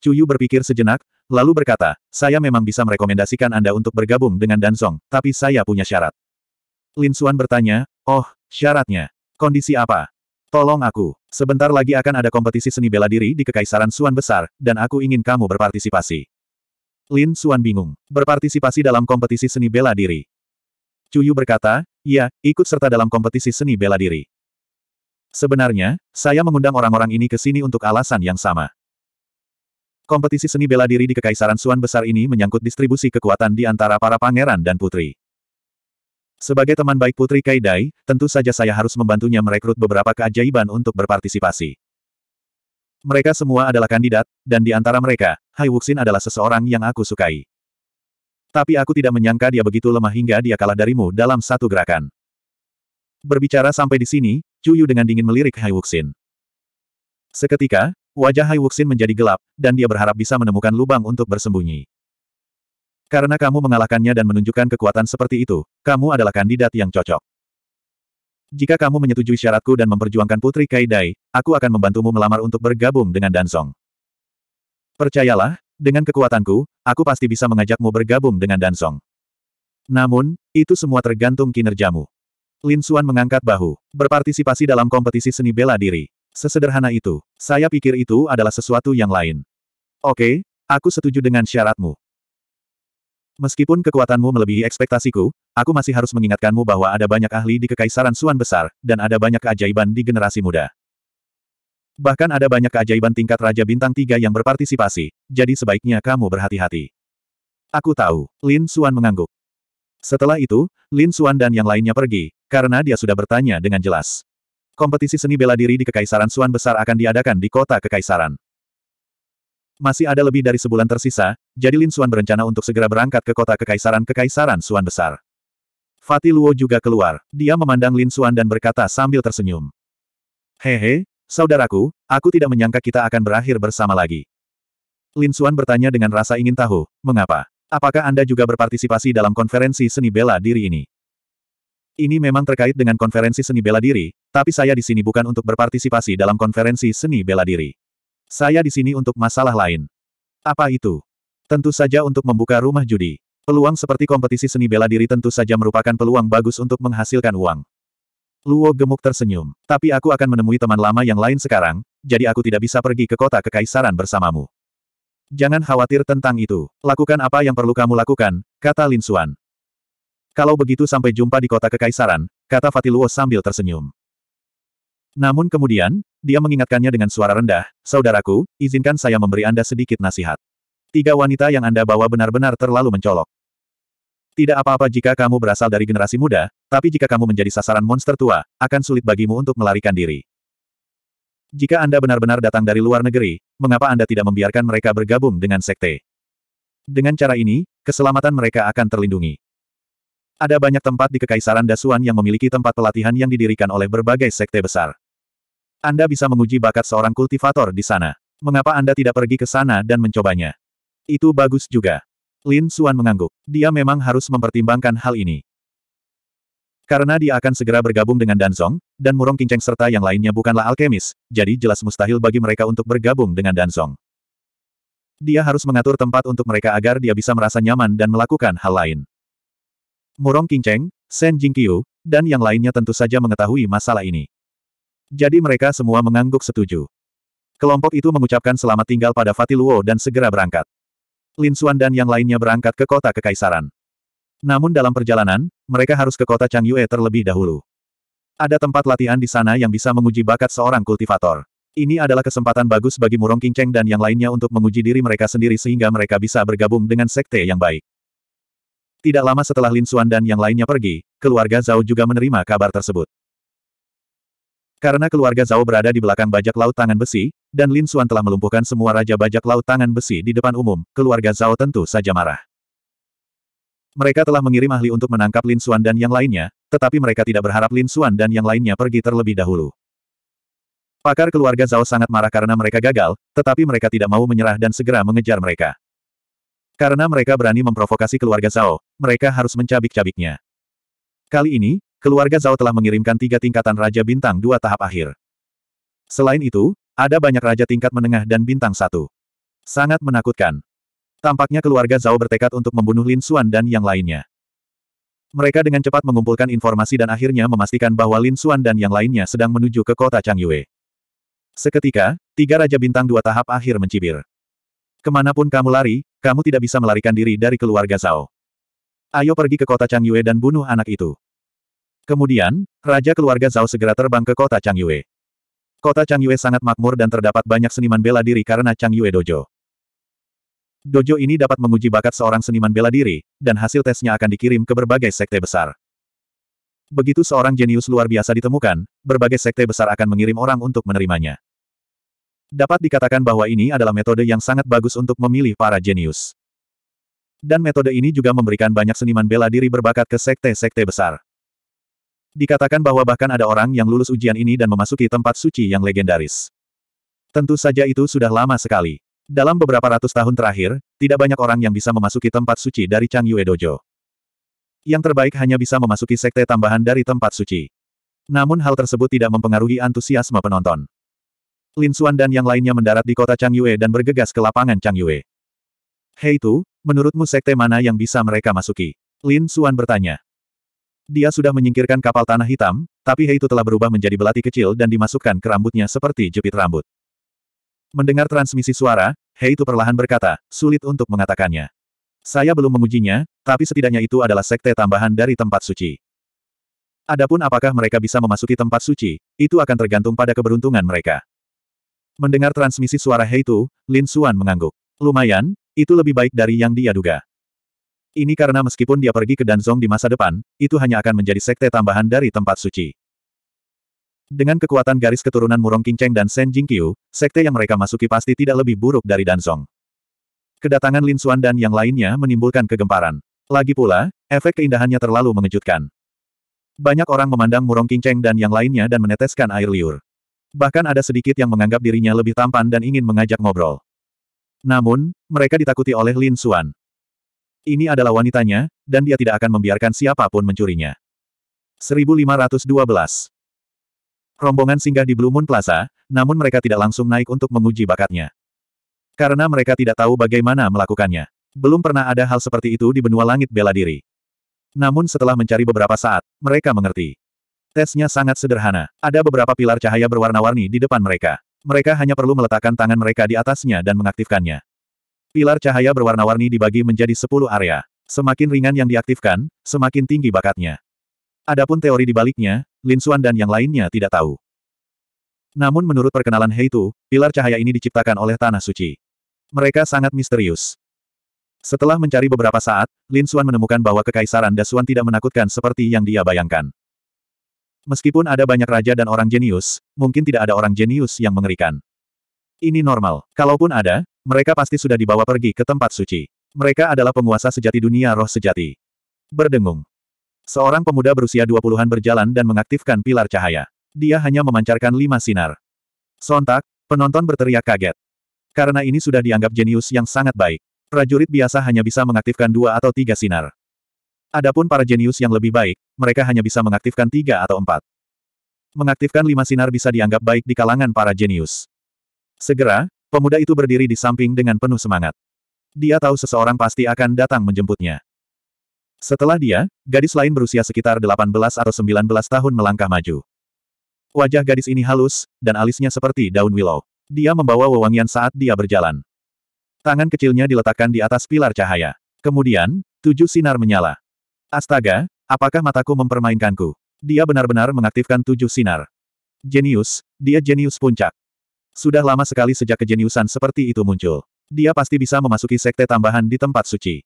Cuyu berpikir sejenak, lalu berkata, saya memang bisa merekomendasikan Anda untuk bergabung dengan Danzong, tapi saya punya syarat. Lin Xuan bertanya, oh, syaratnya, kondisi apa? Tolong aku, sebentar lagi akan ada kompetisi seni bela diri di Kekaisaran Xuan Besar, dan aku ingin kamu berpartisipasi. Lin Xuan bingung, berpartisipasi dalam kompetisi seni bela diri. Cuyu berkata, ya, ikut serta dalam kompetisi seni bela diri. Sebenarnya, saya mengundang orang-orang ini ke sini untuk alasan yang sama. Kompetisi seni bela diri di Kekaisaran Suan besar ini menyangkut distribusi kekuatan di antara para pangeran dan putri. Sebagai teman baik Putri Kaidai, tentu saja saya harus membantunya merekrut beberapa keajaiban untuk berpartisipasi. Mereka semua adalah kandidat, dan di antara mereka, Hai Wuxin adalah seseorang yang aku sukai. Tapi aku tidak menyangka dia begitu lemah hingga dia kalah darimu dalam satu gerakan. Berbicara sampai di sini, Chu Yu dengan dingin melirik Hai Wuxin. Seketika, Wajah Hai Wuxin menjadi gelap, dan dia berharap bisa menemukan lubang untuk bersembunyi. Karena kamu mengalahkannya dan menunjukkan kekuatan seperti itu, kamu adalah kandidat yang cocok. Jika kamu menyetujui syaratku dan memperjuangkan Putri Kaidai, aku akan membantumu melamar untuk bergabung dengan Dansong. Percayalah, dengan kekuatanku, aku pasti bisa mengajakmu bergabung dengan Dansong. Namun, itu semua tergantung kinerjamu. Lin Suan mengangkat bahu, berpartisipasi dalam kompetisi seni bela diri. Sesederhana itu, saya pikir itu adalah sesuatu yang lain. Oke, aku setuju dengan syaratmu. Meskipun kekuatanmu melebihi ekspektasiku, aku masih harus mengingatkanmu bahwa ada banyak ahli di Kekaisaran Suan Besar, dan ada banyak keajaiban di generasi muda. Bahkan ada banyak keajaiban tingkat Raja Bintang Tiga yang berpartisipasi, jadi sebaiknya kamu berhati-hati. Aku tahu, Lin Suan mengangguk. Setelah itu, Lin Suan dan yang lainnya pergi, karena dia sudah bertanya dengan jelas kompetisi seni bela diri di Kekaisaran Suan besar akan diadakan di kota Kekaisaran. Masih ada lebih dari sebulan tersisa, jadi Lin Suan berencana untuk segera berangkat ke kota Kekaisaran Kekaisaran Suan besar. Fatih Luo juga keluar. Dia memandang Lin Suan dan berkata sambil tersenyum. Hehe, saudaraku, aku tidak menyangka kita akan berakhir bersama lagi. Lin Suan bertanya dengan rasa ingin tahu, mengapa? Apakah Anda juga berpartisipasi dalam konferensi seni bela diri ini? Ini memang terkait dengan konferensi seni bela diri, tapi saya di sini bukan untuk berpartisipasi dalam konferensi seni bela diri. Saya di sini untuk masalah lain. Apa itu? Tentu saja untuk membuka rumah judi. Peluang seperti kompetisi seni bela diri tentu saja merupakan peluang bagus untuk menghasilkan uang. Luo gemuk tersenyum. Tapi aku akan menemui teman lama yang lain sekarang, jadi aku tidak bisa pergi ke kota kekaisaran bersamamu. Jangan khawatir tentang itu. Lakukan apa yang perlu kamu lakukan, kata Lin Xuan. Kalau begitu sampai jumpa di kota kekaisaran, kata Fatiluo sambil tersenyum. Namun kemudian, dia mengingatkannya dengan suara rendah, Saudaraku, izinkan saya memberi Anda sedikit nasihat. Tiga wanita yang Anda bawa benar-benar terlalu mencolok. Tidak apa-apa jika kamu berasal dari generasi muda, tapi jika kamu menjadi sasaran monster tua, akan sulit bagimu untuk melarikan diri. Jika Anda benar-benar datang dari luar negeri, mengapa Anda tidak membiarkan mereka bergabung dengan sekte? Dengan cara ini, keselamatan mereka akan terlindungi. Ada banyak tempat di Kekaisaran Dasuan yang memiliki tempat pelatihan yang didirikan oleh berbagai sekte besar. Anda bisa menguji bakat seorang kultivator di sana. Mengapa Anda tidak pergi ke sana dan mencobanya? Itu bagus juga. Lin Suan mengangguk. Dia memang harus mempertimbangkan hal ini. Karena dia akan segera bergabung dengan Danzong, dan Murong Kinceng serta yang lainnya bukanlah alkemis, jadi jelas mustahil bagi mereka untuk bergabung dengan Danzong. Dia harus mengatur tempat untuk mereka agar dia bisa merasa nyaman dan melakukan hal lain. Murong Qingcheng, Shen Jingqiu, dan yang lainnya tentu saja mengetahui masalah ini. Jadi mereka semua mengangguk setuju. Kelompok itu mengucapkan selamat tinggal pada Luo dan segera berangkat. Lin Xuan dan yang lainnya berangkat ke kota Kekaisaran. Namun dalam perjalanan, mereka harus ke kota Changyue terlebih dahulu. Ada tempat latihan di sana yang bisa menguji bakat seorang kultivator. Ini adalah kesempatan bagus bagi Murong Qingcheng dan yang lainnya untuk menguji diri mereka sendiri sehingga mereka bisa bergabung dengan sekte yang baik. Tidak lama setelah Lin Xuan dan yang lainnya pergi, keluarga Zhao juga menerima kabar tersebut. Karena keluarga Zhao berada di belakang bajak laut tangan besi, dan Lin Xuan telah melumpuhkan semua raja bajak laut tangan besi di depan umum, keluarga Zhao tentu saja marah. Mereka telah mengirim ahli untuk menangkap Lin Xuan dan yang lainnya, tetapi mereka tidak berharap Lin Xuan dan yang lainnya pergi terlebih dahulu. Pakar keluarga Zhao sangat marah karena mereka gagal, tetapi mereka tidak mau menyerah dan segera mengejar mereka. Karena mereka berani memprovokasi keluarga Zhao, mereka harus mencabik-cabiknya. Kali ini, keluarga Zhao telah mengirimkan tiga tingkatan Raja Bintang dua tahap akhir. Selain itu, ada banyak Raja tingkat menengah dan Bintang satu. Sangat menakutkan. Tampaknya keluarga Zhao bertekad untuk membunuh Lin Xuan dan yang lainnya. Mereka dengan cepat mengumpulkan informasi dan akhirnya memastikan bahwa Lin Xuan dan yang lainnya sedang menuju ke kota Changyue. Seketika, tiga Raja Bintang dua tahap akhir mencibir. Kemanapun kamu lari, kamu tidak bisa melarikan diri dari keluarga Zhao. Ayo pergi ke kota Changyue dan bunuh anak itu. Kemudian, raja keluarga Zhao segera terbang ke kota Changyue. Kota Changyue sangat makmur dan terdapat banyak seniman bela diri karena Changyue Dojo. Dojo ini dapat menguji bakat seorang seniman bela diri, dan hasil tesnya akan dikirim ke berbagai sekte besar. Begitu seorang jenius luar biasa ditemukan, berbagai sekte besar akan mengirim orang untuk menerimanya. Dapat dikatakan bahwa ini adalah metode yang sangat bagus untuk memilih para jenius. Dan metode ini juga memberikan banyak seniman bela diri berbakat ke sekte-sekte besar. Dikatakan bahwa bahkan ada orang yang lulus ujian ini dan memasuki tempat suci yang legendaris. Tentu saja itu sudah lama sekali. Dalam beberapa ratus tahun terakhir, tidak banyak orang yang bisa memasuki tempat suci dari Chang Yue Dojo. Yang terbaik hanya bisa memasuki sekte tambahan dari tempat suci. Namun hal tersebut tidak mempengaruhi antusiasme penonton. Lin Xuan dan yang lainnya mendarat di kota Chang Yue dan bergegas ke lapangan Chang Yue. Hei Tu, menurutmu sekte mana yang bisa mereka masuki? Lin Xuan bertanya. Dia sudah menyingkirkan kapal tanah hitam, tapi Hei Tu telah berubah menjadi belati kecil dan dimasukkan ke rambutnya seperti jepit rambut. Mendengar transmisi suara, Hei Tu perlahan berkata, sulit untuk mengatakannya. Saya belum mengujinya, tapi setidaknya itu adalah sekte tambahan dari tempat suci. Adapun apakah mereka bisa memasuki tempat suci, itu akan tergantung pada keberuntungan mereka. Mendengar transmisi suara Tu, Lin Xuan mengangguk. Lumayan, itu lebih baik dari yang dia duga. Ini karena meskipun dia pergi ke Danzong di masa depan, itu hanya akan menjadi sekte tambahan dari tempat suci. Dengan kekuatan garis keturunan Murong Qingcheng dan Shen Jingqiu, sekte yang mereka masuki pasti tidak lebih buruk dari Danzong. Kedatangan Lin Xuan dan yang lainnya menimbulkan kegemparan. Lagi pula, efek keindahannya terlalu mengejutkan. Banyak orang memandang Murong Qingcheng dan yang lainnya dan meneteskan air liur. Bahkan ada sedikit yang menganggap dirinya lebih tampan dan ingin mengajak ngobrol. Namun, mereka ditakuti oleh Lin Xuan. Ini adalah wanitanya, dan dia tidak akan membiarkan siapapun mencurinya. 1512 Rombongan singgah di Blue Moon Plaza, namun mereka tidak langsung naik untuk menguji bakatnya. Karena mereka tidak tahu bagaimana melakukannya. Belum pernah ada hal seperti itu di benua langit bela diri. Namun setelah mencari beberapa saat, mereka mengerti. Tesnya sangat sederhana. Ada beberapa pilar cahaya berwarna-warni di depan mereka. Mereka hanya perlu meletakkan tangan mereka di atasnya dan mengaktifkannya. Pilar cahaya berwarna-warni dibagi menjadi 10 area. Semakin ringan yang diaktifkan, semakin tinggi bakatnya. Adapun teori dibaliknya, Lin Xuan dan yang lainnya tidak tahu. Namun menurut perkenalan Heitu, pilar cahaya ini diciptakan oleh Tanah Suci. Mereka sangat misterius. Setelah mencari beberapa saat, Lin Xuan menemukan bahwa kekaisaran Dasuan tidak menakutkan seperti yang dia bayangkan. Meskipun ada banyak raja dan orang jenius, mungkin tidak ada orang jenius yang mengerikan. Ini normal. Kalaupun ada, mereka pasti sudah dibawa pergi ke tempat suci. Mereka adalah penguasa sejati dunia roh sejati. Berdengung. Seorang pemuda berusia dua puluhan berjalan dan mengaktifkan pilar cahaya. Dia hanya memancarkan lima sinar. Sontak, penonton berteriak kaget. Karena ini sudah dianggap jenius yang sangat baik. Prajurit biasa hanya bisa mengaktifkan dua atau tiga sinar. Adapun para jenius yang lebih baik, mereka hanya bisa mengaktifkan tiga atau empat. Mengaktifkan lima sinar bisa dianggap baik di kalangan para jenius. Segera, pemuda itu berdiri di samping dengan penuh semangat. Dia tahu seseorang pasti akan datang menjemputnya. Setelah dia, gadis lain berusia sekitar 18 atau 19 tahun melangkah maju. Wajah gadis ini halus, dan alisnya seperti daun willow. Dia membawa wewangian saat dia berjalan. Tangan kecilnya diletakkan di atas pilar cahaya. Kemudian, tujuh sinar menyala. Astaga, apakah mataku mempermainkanku? Dia benar-benar mengaktifkan tujuh sinar. Jenius, dia jenius puncak. Sudah lama sekali sejak kejeniusan seperti itu muncul. Dia pasti bisa memasuki sekte tambahan di tempat suci.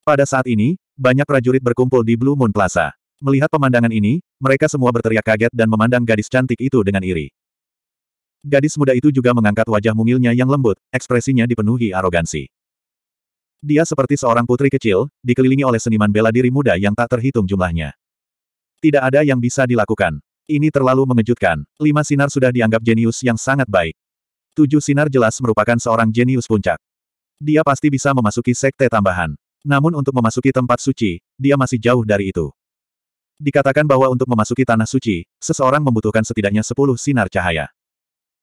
Pada saat ini, banyak prajurit berkumpul di Blue Moon Plaza. Melihat pemandangan ini, mereka semua berteriak kaget dan memandang gadis cantik itu dengan iri. Gadis muda itu juga mengangkat wajah mungilnya yang lembut, ekspresinya dipenuhi arogansi. Dia seperti seorang putri kecil, dikelilingi oleh seniman bela diri muda yang tak terhitung jumlahnya. Tidak ada yang bisa dilakukan. Ini terlalu mengejutkan. Lima sinar sudah dianggap jenius yang sangat baik. Tujuh sinar jelas merupakan seorang jenius puncak. Dia pasti bisa memasuki sekte tambahan. Namun untuk memasuki tempat suci, dia masih jauh dari itu. Dikatakan bahwa untuk memasuki tanah suci, seseorang membutuhkan setidaknya sepuluh sinar cahaya.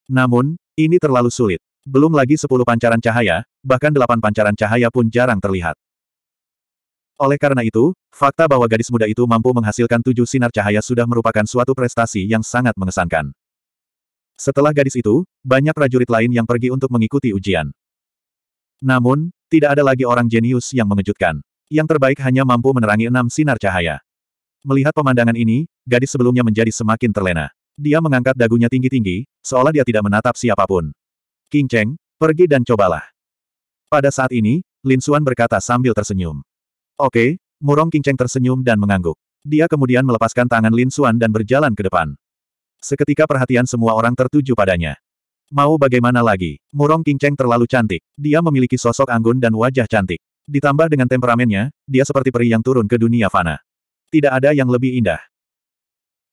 Namun, ini terlalu sulit. Belum lagi sepuluh pancaran cahaya, bahkan delapan pancaran cahaya pun jarang terlihat. Oleh karena itu, fakta bahwa gadis muda itu mampu menghasilkan tujuh sinar cahaya sudah merupakan suatu prestasi yang sangat mengesankan. Setelah gadis itu, banyak prajurit lain yang pergi untuk mengikuti ujian. Namun, tidak ada lagi orang jenius yang mengejutkan. Yang terbaik hanya mampu menerangi enam sinar cahaya. Melihat pemandangan ini, gadis sebelumnya menjadi semakin terlena. Dia mengangkat dagunya tinggi-tinggi, seolah dia tidak menatap siapapun. King Cheng, pergi dan cobalah. Pada saat ini, Lin Suan berkata sambil tersenyum. Oke, Murong King Cheng tersenyum dan mengangguk. Dia kemudian melepaskan tangan Lin Suan dan berjalan ke depan. Seketika perhatian semua orang tertuju padanya. Mau bagaimana lagi, Murong King Cheng terlalu cantik. Dia memiliki sosok anggun dan wajah cantik. Ditambah dengan temperamennya, dia seperti peri yang turun ke dunia fana. Tidak ada yang lebih indah.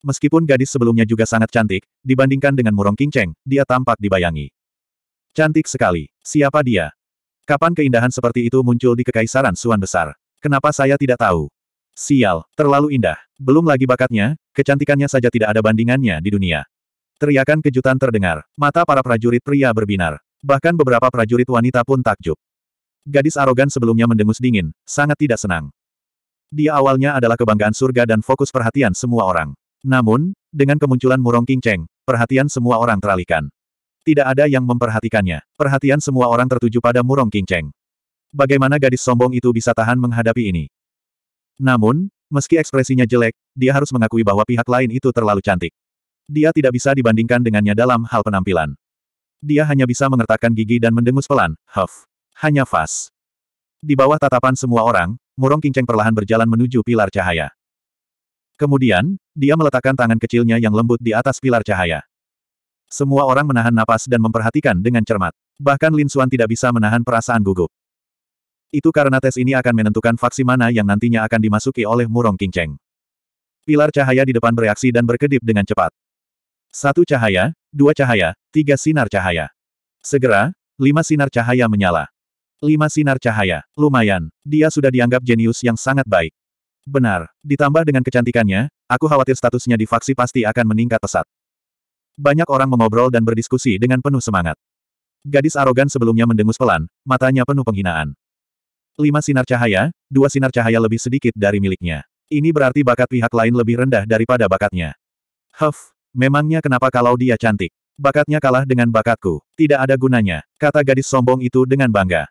Meskipun gadis sebelumnya juga sangat cantik, dibandingkan dengan Murong King Cheng, dia tampak dibayangi. Cantik sekali. Siapa dia? Kapan keindahan seperti itu muncul di Kekaisaran Suan Besar? Kenapa saya tidak tahu? Sial, terlalu indah. Belum lagi bakatnya, kecantikannya saja tidak ada bandingannya di dunia. Teriakan kejutan terdengar. Mata para prajurit pria berbinar. Bahkan beberapa prajurit wanita pun takjub. Gadis arogan sebelumnya mendengus dingin, sangat tidak senang. Dia awalnya adalah kebanggaan surga dan fokus perhatian semua orang. Namun, dengan kemunculan Murong King Cheng, perhatian semua orang teralihkan. Tidak ada yang memperhatikannya. Perhatian semua orang tertuju pada Murong King Bagaimana gadis sombong itu bisa tahan menghadapi ini? Namun, meski ekspresinya jelek, dia harus mengakui bahwa pihak lain itu terlalu cantik. Dia tidak bisa dibandingkan dengannya dalam hal penampilan. Dia hanya bisa mengertakkan gigi dan mendengus pelan, huff. Hanya fas. Di bawah tatapan semua orang, Murong Kinceng perlahan berjalan menuju pilar cahaya. Kemudian, dia meletakkan tangan kecilnya yang lembut di atas pilar cahaya. Semua orang menahan napas dan memperhatikan dengan cermat. Bahkan Lin Suan tidak bisa menahan perasaan gugup. Itu karena tes ini akan menentukan faksi mana yang nantinya akan dimasuki oleh Murong Kingcheng. Pilar cahaya di depan bereaksi dan berkedip dengan cepat. Satu cahaya, dua cahaya, tiga sinar cahaya. Segera, lima sinar cahaya menyala. Lima sinar cahaya, lumayan, dia sudah dianggap jenius yang sangat baik. Benar, ditambah dengan kecantikannya, aku khawatir statusnya di faksi pasti akan meningkat pesat. Banyak orang mengobrol dan berdiskusi dengan penuh semangat. Gadis arogan sebelumnya mendengus pelan, matanya penuh penghinaan. Lima sinar cahaya, dua sinar cahaya lebih sedikit dari miliknya. Ini berarti bakat pihak lain lebih rendah daripada bakatnya. Huff, memangnya kenapa kalau dia cantik? Bakatnya kalah dengan bakatku. Tidak ada gunanya, kata gadis sombong itu dengan bangga.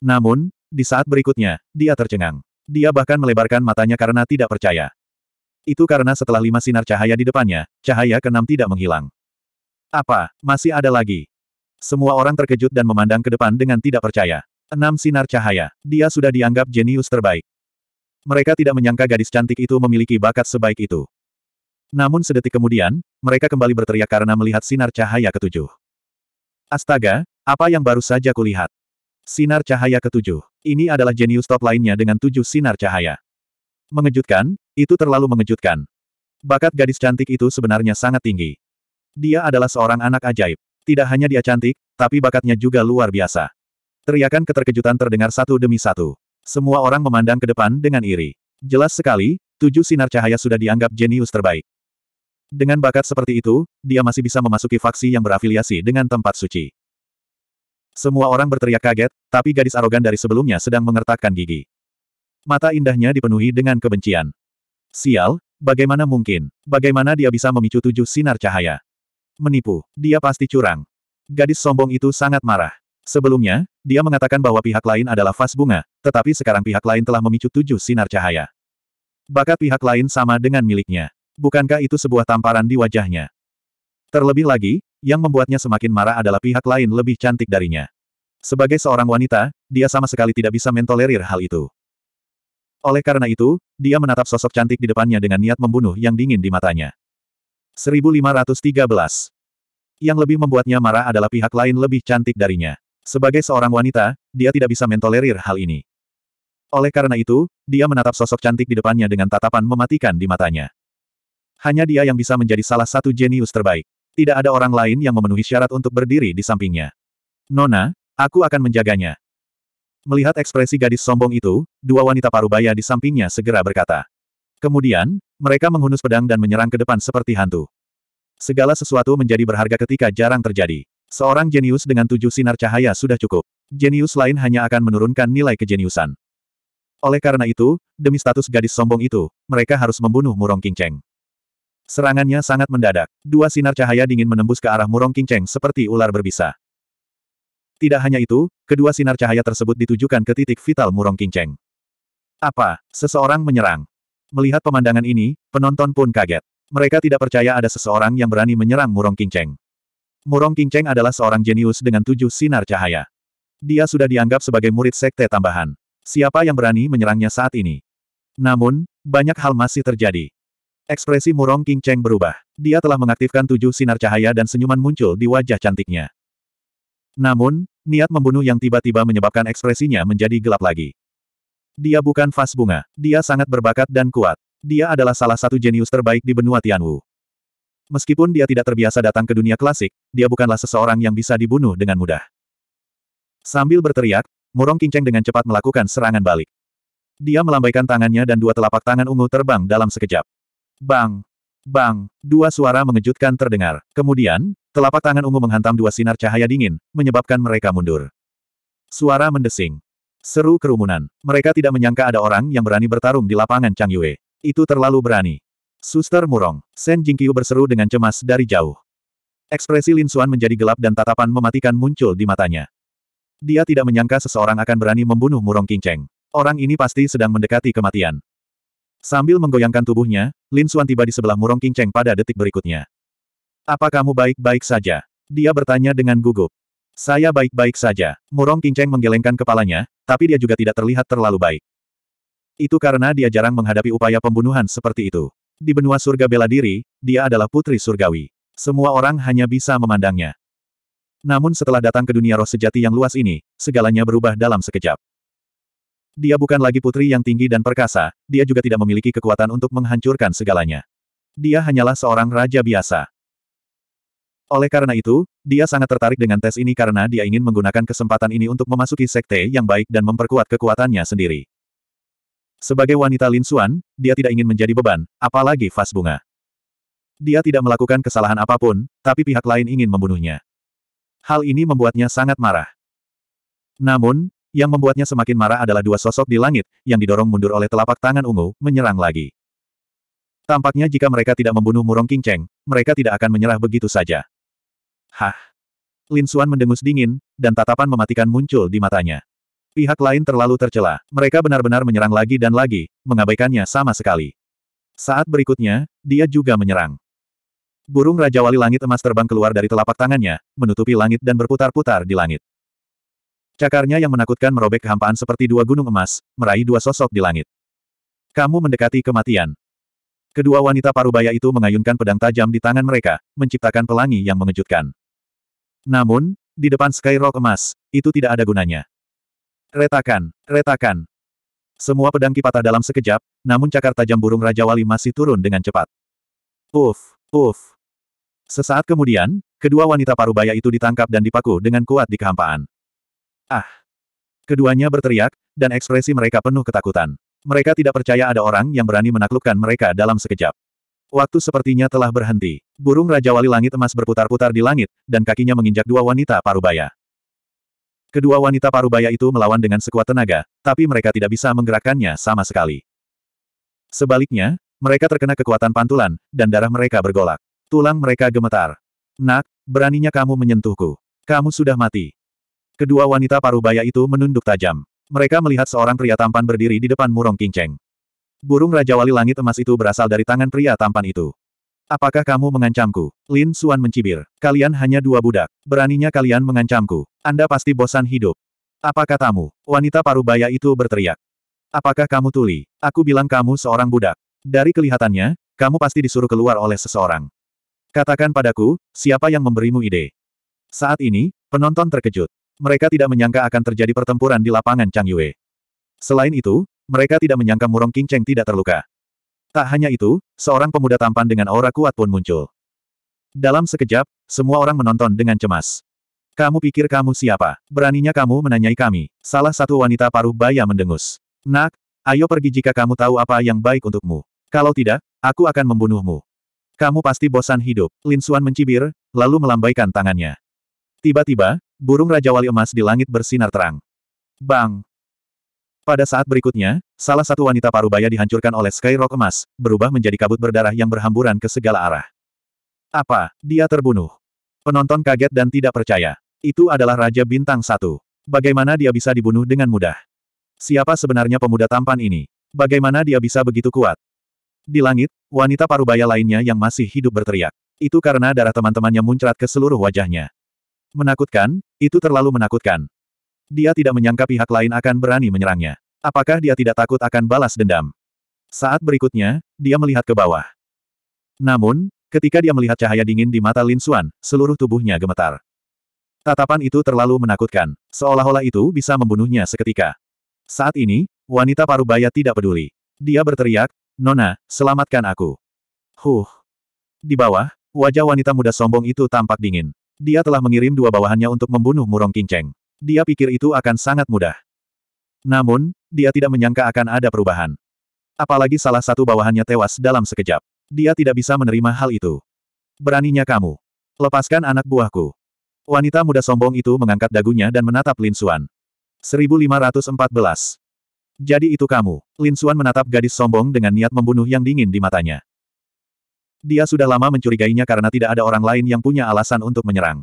Namun, di saat berikutnya, dia tercengang. Dia bahkan melebarkan matanya karena tidak percaya. Itu karena setelah lima sinar cahaya di depannya, cahaya keenam tidak menghilang. Apa, masih ada lagi? Semua orang terkejut dan memandang ke depan dengan tidak percaya. Enam sinar cahaya. Dia sudah dianggap jenius terbaik. Mereka tidak menyangka gadis cantik itu memiliki bakat sebaik itu. Namun sedetik kemudian, mereka kembali berteriak karena melihat sinar cahaya ketujuh. Astaga, apa yang baru saja kulihat? Sinar cahaya ketujuh. Ini adalah jenius top lainnya dengan tujuh sinar cahaya. Mengejutkan, itu terlalu mengejutkan. Bakat gadis cantik itu sebenarnya sangat tinggi. Dia adalah seorang anak ajaib. Tidak hanya dia cantik, tapi bakatnya juga luar biasa. Teriakan keterkejutan terdengar satu demi satu. Semua orang memandang ke depan dengan iri. Jelas sekali, tujuh sinar cahaya sudah dianggap jenius terbaik. Dengan bakat seperti itu, dia masih bisa memasuki faksi yang berafiliasi dengan tempat suci. Semua orang berteriak kaget, tapi gadis arogan dari sebelumnya sedang mengertakkan gigi. Mata indahnya dipenuhi dengan kebencian. Sial, bagaimana mungkin? Bagaimana dia bisa memicu tujuh sinar cahaya? Menipu, dia pasti curang. Gadis sombong itu sangat marah. Sebelumnya, dia mengatakan bahwa pihak lain adalah vas bunga, tetapi sekarang pihak lain telah memicu tujuh sinar cahaya. Bakat pihak lain sama dengan miliknya. Bukankah itu sebuah tamparan di wajahnya? Terlebih lagi, yang membuatnya semakin marah adalah pihak lain lebih cantik darinya. Sebagai seorang wanita, dia sama sekali tidak bisa mentolerir hal itu. Oleh karena itu, dia menatap sosok cantik di depannya dengan niat membunuh yang dingin di matanya. 1513. Yang lebih membuatnya marah adalah pihak lain lebih cantik darinya. Sebagai seorang wanita, dia tidak bisa mentolerir hal ini. Oleh karena itu, dia menatap sosok cantik di depannya dengan tatapan mematikan di matanya. Hanya dia yang bisa menjadi salah satu jenius terbaik. Tidak ada orang lain yang memenuhi syarat untuk berdiri di sampingnya. Nona, aku akan menjaganya. Melihat ekspresi gadis sombong itu, dua wanita parubaya di sampingnya segera berkata. Kemudian, mereka menghunus pedang dan menyerang ke depan seperti hantu. Segala sesuatu menjadi berharga ketika jarang terjadi. Seorang jenius dengan tujuh sinar cahaya sudah cukup. Jenius lain hanya akan menurunkan nilai kejeniusan. Oleh karena itu, demi status gadis sombong itu, mereka harus membunuh Murong Kinceng. Serangannya sangat mendadak. Dua sinar cahaya dingin menembus ke arah Murong Kinceng seperti ular berbisa. Tidak hanya itu, kedua sinar cahaya tersebut ditujukan ke titik vital Murong Kinceng. Apa? Seseorang menyerang. Melihat pemandangan ini, penonton pun kaget. Mereka tidak percaya ada seseorang yang berani menyerang Murong Kinceng. Murong Kinceng adalah seorang jenius dengan tujuh sinar cahaya. Dia sudah dianggap sebagai murid sekte tambahan. Siapa yang berani menyerangnya saat ini? Namun, banyak hal masih terjadi. Ekspresi Murong Kinceng berubah. Dia telah mengaktifkan tujuh sinar cahaya dan senyuman muncul di wajah cantiknya. Namun, niat membunuh yang tiba-tiba menyebabkan ekspresinya menjadi gelap lagi. Dia bukan fas bunga. Dia sangat berbakat dan kuat. Dia adalah salah satu jenius terbaik di benua Tianwu. Meskipun dia tidak terbiasa datang ke dunia klasik, dia bukanlah seseorang yang bisa dibunuh dengan mudah. Sambil berteriak, Murong Kinceng dengan cepat melakukan serangan balik. Dia melambaikan tangannya dan dua telapak tangan ungu terbang dalam sekejap. Bang! Bang! Dua suara mengejutkan terdengar. Kemudian, telapak tangan ungu menghantam dua sinar cahaya dingin, menyebabkan mereka mundur. Suara mendesing. Seru kerumunan. Mereka tidak menyangka ada orang yang berani bertarung di lapangan Chang Yue. Itu terlalu berani. Suster murong. Shen Jingqiu berseru dengan cemas dari jauh. Ekspresi Lin Xuan menjadi gelap dan tatapan mematikan muncul di matanya. Dia tidak menyangka seseorang akan berani membunuh Murong Kinceng. Orang ini pasti sedang mendekati kematian. Sambil menggoyangkan tubuhnya, Lin Xuan tiba di sebelah Murong King Cheng pada detik berikutnya. Apa kamu baik-baik saja? Dia bertanya dengan gugup. Saya baik-baik saja. Murong King Cheng menggelengkan kepalanya, tapi dia juga tidak terlihat terlalu baik. Itu karena dia jarang menghadapi upaya pembunuhan seperti itu. Di benua surga bela diri, dia adalah putri surgawi. Semua orang hanya bisa memandangnya. Namun setelah datang ke dunia roh sejati yang luas ini, segalanya berubah dalam sekejap. Dia bukan lagi putri yang tinggi dan perkasa, dia juga tidak memiliki kekuatan untuk menghancurkan segalanya. Dia hanyalah seorang raja biasa. Oleh karena itu, dia sangat tertarik dengan tes ini karena dia ingin menggunakan kesempatan ini untuk memasuki sekte yang baik dan memperkuat kekuatannya sendiri. Sebagai wanita Lin Xuan, dia tidak ingin menjadi beban, apalagi Fas bunga. Dia tidak melakukan kesalahan apapun, tapi pihak lain ingin membunuhnya. Hal ini membuatnya sangat marah. Namun, yang membuatnya semakin marah adalah dua sosok di langit, yang didorong mundur oleh telapak tangan ungu, menyerang lagi. Tampaknya jika mereka tidak membunuh Murong King Cheng, mereka tidak akan menyerah begitu saja. Hah? Lin Xuan mendengus dingin, dan tatapan mematikan muncul di matanya. Pihak lain terlalu tercela. Mereka benar-benar menyerang lagi dan lagi, mengabaikannya sama sekali. Saat berikutnya, dia juga menyerang. Burung Raja Wali Langit Emas terbang keluar dari telapak tangannya, menutupi langit dan berputar-putar di langit. Cakarnya yang menakutkan merobek kehampaan seperti dua gunung emas, meraih dua sosok di langit. Kamu mendekati kematian. Kedua wanita parubaya itu mengayunkan pedang tajam di tangan mereka, menciptakan pelangi yang mengejutkan. Namun, di depan Skyrock emas, itu tidak ada gunanya. Retakan, retakan. Semua pedang kipatah dalam sekejap, namun cakar tajam burung Raja Wali masih turun dengan cepat. Uf, uf. Sesaat kemudian, kedua wanita parubaya itu ditangkap dan dipaku dengan kuat di kehampaan. Ah! Keduanya berteriak, dan ekspresi mereka penuh ketakutan. Mereka tidak percaya ada orang yang berani menaklukkan mereka dalam sekejap. Waktu sepertinya telah berhenti. Burung Raja Wali Langit Emas berputar-putar di langit, dan kakinya menginjak dua wanita parubaya. Kedua wanita parubaya itu melawan dengan sekuat tenaga, tapi mereka tidak bisa menggerakkannya sama sekali. Sebaliknya, mereka terkena kekuatan pantulan, dan darah mereka bergolak. Tulang mereka gemetar. Nak, beraninya kamu menyentuhku. Kamu sudah mati. Kedua wanita parubaya itu menunduk tajam. Mereka melihat seorang pria tampan berdiri di depan murong kinceng. Burung Raja Wali Langit Emas itu berasal dari tangan pria tampan itu. Apakah kamu mengancamku? Lin Suan mencibir. Kalian hanya dua budak. Beraninya kalian mengancamku. Anda pasti bosan hidup. Apa katamu? Wanita parubaya itu berteriak. Apakah kamu tuli? Aku bilang kamu seorang budak. Dari kelihatannya, kamu pasti disuruh keluar oleh seseorang. Katakan padaku, siapa yang memberimu ide? Saat ini, penonton terkejut mereka tidak menyangka akan terjadi pertempuran di lapangan Chang Yue. Selain itu, mereka tidak menyangka Murong King Cheng tidak terluka. Tak hanya itu, seorang pemuda tampan dengan aura kuat pun muncul. Dalam sekejap, semua orang menonton dengan cemas. Kamu pikir kamu siapa? Beraninya kamu menanyai kami. Salah satu wanita paruh baya mendengus. Nak, ayo pergi jika kamu tahu apa yang baik untukmu. Kalau tidak, aku akan membunuhmu. Kamu pasti bosan hidup. Lin Xuan mencibir, lalu melambaikan tangannya. Tiba-tiba, burung Raja Wali Emas di langit bersinar terang. Bang! Pada saat berikutnya, salah satu wanita parubaya dihancurkan oleh Sky Rock Emas, berubah menjadi kabut berdarah yang berhamburan ke segala arah. Apa? Dia terbunuh. Penonton kaget dan tidak percaya. Itu adalah Raja Bintang Satu. Bagaimana dia bisa dibunuh dengan mudah? Siapa sebenarnya pemuda tampan ini? Bagaimana dia bisa begitu kuat? Di langit, wanita parubaya lainnya yang masih hidup berteriak. Itu karena darah teman-temannya muncrat ke seluruh wajahnya. Menakutkan, itu terlalu menakutkan. Dia tidak menyangka pihak lain akan berani menyerangnya. Apakah dia tidak takut akan balas dendam? Saat berikutnya, dia melihat ke bawah. Namun, ketika dia melihat cahaya dingin di mata Lin Xuan, seluruh tubuhnya gemetar. Tatapan itu terlalu menakutkan, seolah-olah itu bisa membunuhnya seketika. Saat ini, wanita parubaya tidak peduli. Dia berteriak, Nona, selamatkan aku. Huh. Di bawah, wajah wanita muda sombong itu tampak dingin. Dia telah mengirim dua bawahannya untuk membunuh Murong Kinceng. Dia pikir itu akan sangat mudah. Namun, dia tidak menyangka akan ada perubahan. Apalagi salah satu bawahannya tewas dalam sekejap. Dia tidak bisa menerima hal itu. Beraninya kamu. Lepaskan anak buahku. Wanita muda sombong itu mengangkat dagunya dan menatap Lin Xuan. 1514. Jadi itu kamu. Lin Suan menatap gadis sombong dengan niat membunuh yang dingin di matanya. Dia sudah lama mencurigainya karena tidak ada orang lain yang punya alasan untuk menyerang.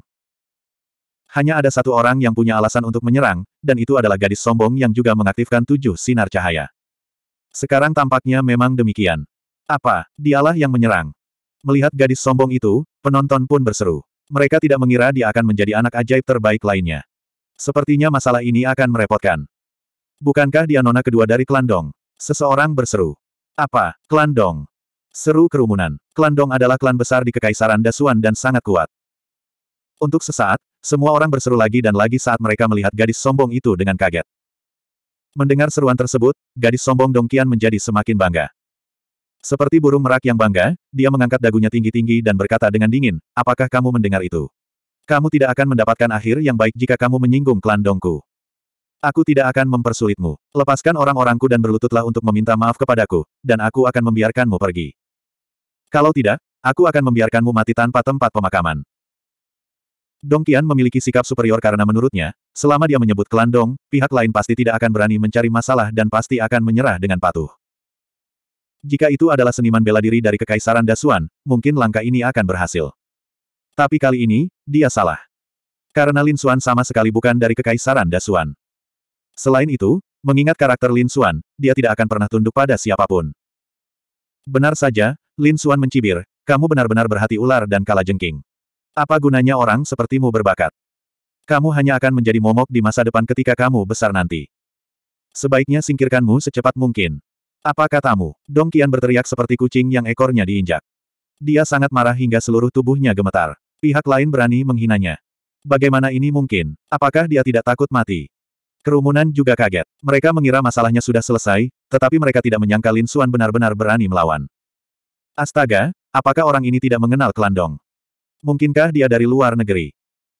Hanya ada satu orang yang punya alasan untuk menyerang, dan itu adalah gadis sombong yang juga mengaktifkan tujuh sinar cahaya. Sekarang tampaknya memang demikian. Apa, dialah yang menyerang? Melihat gadis sombong itu, penonton pun berseru. Mereka tidak mengira dia akan menjadi anak ajaib terbaik lainnya. Sepertinya masalah ini akan merepotkan. Bukankah dia nona kedua dari Klandong? Seseorang berseru. Apa, Klandong? Seru kerumunan. Klan Dong adalah klan besar di Kekaisaran Dasuan dan sangat kuat. Untuk sesaat, semua orang berseru lagi dan lagi saat mereka melihat gadis sombong itu dengan kaget. Mendengar seruan tersebut, gadis sombong Dongkian menjadi semakin bangga. Seperti burung merak yang bangga, dia mengangkat dagunya tinggi-tinggi dan berkata dengan dingin, apakah kamu mendengar itu? Kamu tidak akan mendapatkan akhir yang baik jika kamu menyinggung klan Dongku. Aku tidak akan mempersulitmu. Lepaskan orang-orangku dan berlututlah untuk meminta maaf kepadaku, dan aku akan membiarkanmu pergi. Kalau tidak, aku akan membiarkanmu mati tanpa tempat pemakaman. Dong Qian memiliki sikap superior karena menurutnya, selama dia menyebut klan Dong, pihak lain pasti tidak akan berani mencari masalah dan pasti akan menyerah dengan patuh. Jika itu adalah seniman bela diri dari Kekaisaran Dasuan, mungkin langkah ini akan berhasil. Tapi kali ini, dia salah. Karena Lin Xuan sama sekali bukan dari Kekaisaran Dasuan. Selain itu, mengingat karakter Lin Xuan, dia tidak akan pernah tunduk pada siapapun. Benar saja, Lin Suan mencibir, kamu benar-benar berhati ular dan kalah jengking. Apa gunanya orang sepertimu berbakat? Kamu hanya akan menjadi momok di masa depan ketika kamu besar nanti. Sebaiknya singkirkanmu secepat mungkin. Apa katamu? Dong Qian berteriak seperti kucing yang ekornya diinjak. Dia sangat marah hingga seluruh tubuhnya gemetar. Pihak lain berani menghinanya. Bagaimana ini mungkin? Apakah dia tidak takut mati? Kerumunan juga kaget. Mereka mengira masalahnya sudah selesai, tetapi mereka tidak menyangka Lin Suan benar-benar berani melawan. Astaga, apakah orang ini tidak mengenal Kelandong? Mungkinkah dia dari luar negeri?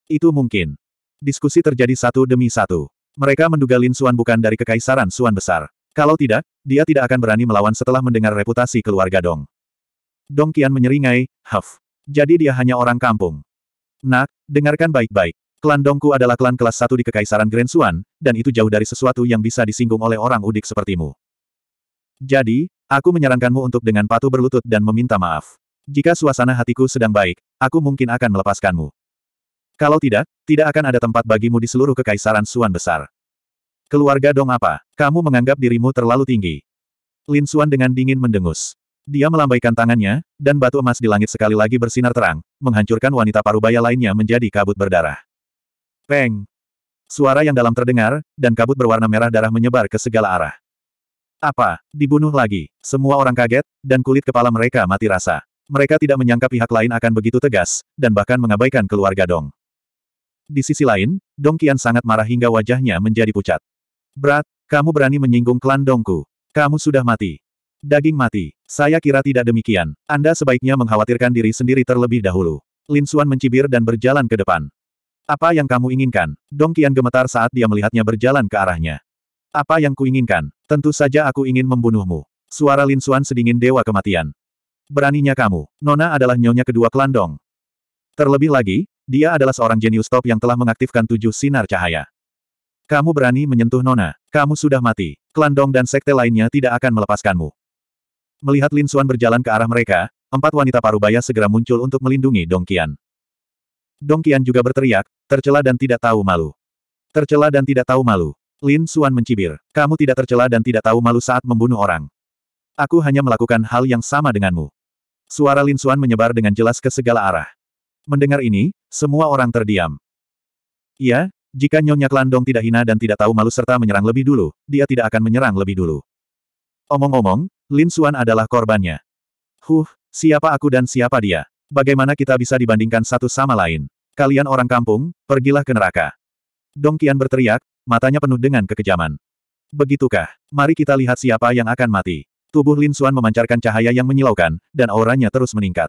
Itu mungkin. Diskusi terjadi satu demi satu. Mereka menduga Lin Suan bukan dari Kekaisaran Suan Besar. Kalau tidak, dia tidak akan berani melawan setelah mendengar reputasi keluarga Dong. Dong Qian menyeringai, Huff. Jadi dia hanya orang kampung. Nak, dengarkan baik-baik. Klan Dongku adalah klan kelas satu di Kekaisaran Grand Suan, dan itu jauh dari sesuatu yang bisa disinggung oleh orang udik sepertimu. Jadi, Aku menyarankanmu untuk dengan patuh berlutut dan meminta maaf. Jika suasana hatiku sedang baik, aku mungkin akan melepaskanmu. Kalau tidak, tidak akan ada tempat bagimu di seluruh kekaisaran Suan besar. Keluarga dong apa? Kamu menganggap dirimu terlalu tinggi. Lin Suan dengan dingin mendengus. Dia melambaikan tangannya, dan batu emas di langit sekali lagi bersinar terang, menghancurkan wanita parubaya lainnya menjadi kabut berdarah. Peng! Suara yang dalam terdengar, dan kabut berwarna merah darah menyebar ke segala arah. Apa? Dibunuh lagi. Semua orang kaget, dan kulit kepala mereka mati rasa. Mereka tidak menyangka pihak lain akan begitu tegas, dan bahkan mengabaikan keluarga Dong. Di sisi lain, Dong Qian sangat marah hingga wajahnya menjadi pucat. Brat, kamu berani menyinggung klan Dongku. Kamu sudah mati. Daging mati. Saya kira tidak demikian. Anda sebaiknya mengkhawatirkan diri sendiri terlebih dahulu. Lin Xuan mencibir dan berjalan ke depan. Apa yang kamu inginkan? Dong Qian gemetar saat dia melihatnya berjalan ke arahnya. Apa yang kuinginkan? Tentu saja aku ingin membunuhmu. Suara Lin Xuan sedingin dewa kematian. Beraninya kamu. Nona adalah nyonya kedua klan Terlebih lagi, dia adalah seorang jenius top yang telah mengaktifkan tujuh sinar cahaya. Kamu berani menyentuh Nona. Kamu sudah mati. Klan dan sekte lainnya tidak akan melepaskanmu. Melihat Lin Xuan berjalan ke arah mereka, empat wanita parubaya segera muncul untuk melindungi Dong Qian. Dong Qian juga berteriak, tercela dan tidak tahu malu. Tercela dan tidak tahu malu. Lin Suan mencibir. Kamu tidak tercela dan tidak tahu malu saat membunuh orang. Aku hanya melakukan hal yang sama denganmu. Suara Lin Suan menyebar dengan jelas ke segala arah. Mendengar ini, semua orang terdiam. Iya, jika Nyonya Klandong tidak hina dan tidak tahu malu serta menyerang lebih dulu, dia tidak akan menyerang lebih dulu. Omong-omong, Lin Suan adalah korbannya. Huh, siapa aku dan siapa dia? Bagaimana kita bisa dibandingkan satu sama lain? Kalian orang kampung, pergilah ke neraka. Dong Qian berteriak, matanya penuh dengan kekejaman. Begitukah? Mari kita lihat siapa yang akan mati. Tubuh Lin Xuan memancarkan cahaya yang menyilaukan, dan auranya terus meningkat.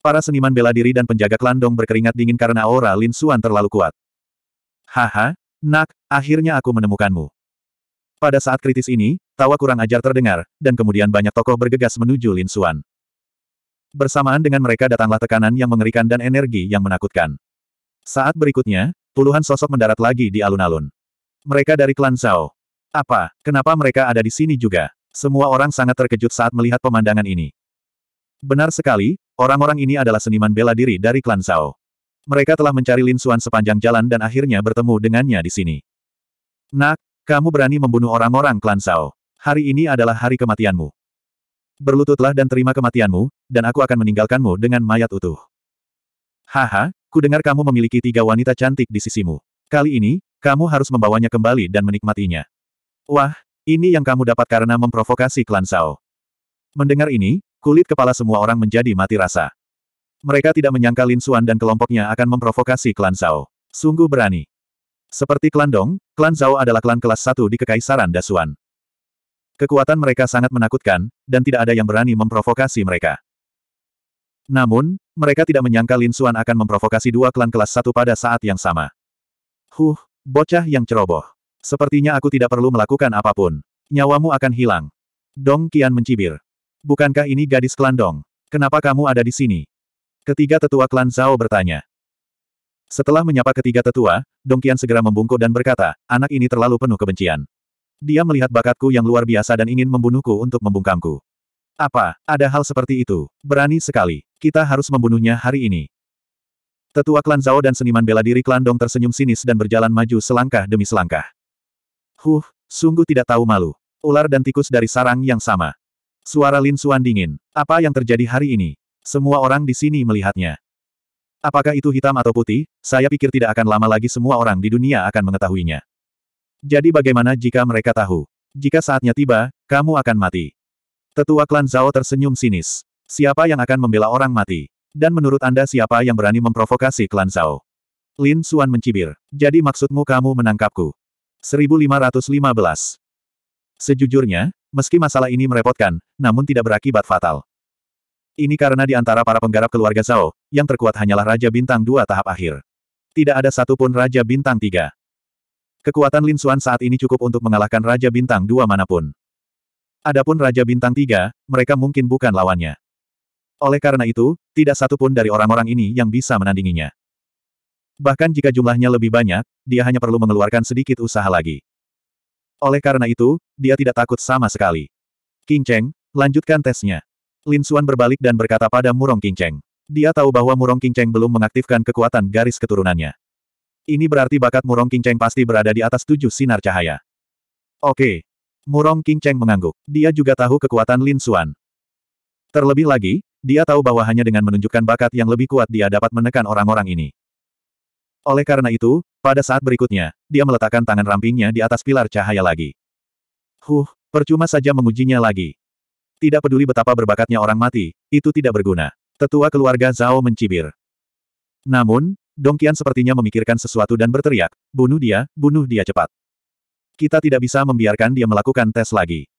Para seniman bela diri dan penjaga klandong berkeringat dingin karena aura Lin Xuan terlalu kuat. Haha, nak, akhirnya aku menemukanmu. Pada saat kritis ini, tawa kurang ajar terdengar, dan kemudian banyak tokoh bergegas menuju Lin Xuan. Bersamaan dengan mereka datanglah tekanan yang mengerikan dan energi yang menakutkan. Saat berikutnya, puluhan sosok mendarat lagi di alun-alun. Mereka dari klan Zhao. Apa, kenapa mereka ada di sini juga? Semua orang sangat terkejut saat melihat pemandangan ini. Benar sekali, orang-orang ini adalah seniman bela diri dari klan Zhao. Mereka telah mencari Lin Xuan sepanjang jalan dan akhirnya bertemu dengannya di sini. Nak, kamu berani membunuh orang-orang klan Zhao. Hari ini adalah hari kematianmu. Berlututlah dan terima kematianmu, dan aku akan meninggalkanmu dengan mayat utuh. Haha, Ku dengar kamu memiliki tiga wanita cantik di sisimu. Kali ini, kamu harus membawanya kembali dan menikmatinya. Wah, ini yang kamu dapat karena memprovokasi klan Sao. Mendengar ini, kulit kepala semua orang menjadi mati rasa. Mereka tidak menyangka Lin Xuan dan kelompoknya akan memprovokasi klan Zhao. Sungguh berani. Seperti klan Dong, klan Zhao adalah klan kelas Satu di Kekaisaran Dasuan. Kekuatan mereka sangat menakutkan, dan tidak ada yang berani memprovokasi mereka. Namun, mereka tidak menyangka Lin Xuan akan memprovokasi dua klan kelas satu pada saat yang sama. Huh, bocah yang ceroboh. Sepertinya aku tidak perlu melakukan apapun. Nyawamu akan hilang. Dong Qian mencibir. Bukankah ini gadis klan Dong? Kenapa kamu ada di sini? Ketiga tetua klan Zhao bertanya. Setelah menyapa ketiga tetua, Dong Qian segera membungkuk dan berkata, anak ini terlalu penuh kebencian. Dia melihat bakatku yang luar biasa dan ingin membunuhku untuk membungkamku. Apa, ada hal seperti itu? Berani sekali. Kita harus membunuhnya hari ini. Tetua klan Zhao dan seniman bela diri klan Dong tersenyum sinis dan berjalan maju selangkah demi selangkah. Huh, sungguh tidak tahu malu. Ular dan tikus dari sarang yang sama. Suara Lin Suan dingin. Apa yang terjadi hari ini? Semua orang di sini melihatnya. Apakah itu hitam atau putih, saya pikir tidak akan lama lagi semua orang di dunia akan mengetahuinya. Jadi bagaimana jika mereka tahu? Jika saatnya tiba, kamu akan mati. Tetua klan Zhao tersenyum sinis. Siapa yang akan membela orang mati? Dan menurut Anda siapa yang berani memprovokasi klan Zhao? Lin Xuan mencibir. Jadi maksudmu kamu menangkapku? 1515. Sejujurnya, meski masalah ini merepotkan, namun tidak berakibat fatal. Ini karena di antara para penggarap keluarga Zhao, yang terkuat hanyalah Raja Bintang dua tahap akhir. Tidak ada satupun Raja Bintang tiga. Kekuatan Lin Xuan saat ini cukup untuk mengalahkan Raja Bintang dua manapun. Adapun Raja Bintang tiga, mereka mungkin bukan lawannya. Oleh karena itu, tidak satupun dari orang-orang ini yang bisa menandinginya. Bahkan jika jumlahnya lebih banyak, dia hanya perlu mengeluarkan sedikit usaha lagi. Oleh karena itu, dia tidak takut sama sekali. King Cheng, lanjutkan tesnya. Lin Xuan berbalik dan berkata pada Murong King Cheng. Dia tahu bahwa Murong King Cheng belum mengaktifkan kekuatan garis keturunannya. Ini berarti bakat Murong King Cheng pasti berada di atas tujuh sinar cahaya. Oke. Murong King Cheng mengangguk. Dia juga tahu kekuatan Lin Xuan. Terlebih lagi, dia tahu bahwa hanya dengan menunjukkan bakat yang lebih kuat dia dapat menekan orang-orang ini. Oleh karena itu, pada saat berikutnya, dia meletakkan tangan rampingnya di atas pilar cahaya lagi. Huh, percuma saja mengujinya lagi. Tidak peduli betapa berbakatnya orang mati, itu tidak berguna. Tetua keluarga Zhao mencibir. Namun, Dong Qian sepertinya memikirkan sesuatu dan berteriak, bunuh dia, bunuh dia cepat. Kita tidak bisa membiarkan dia melakukan tes lagi.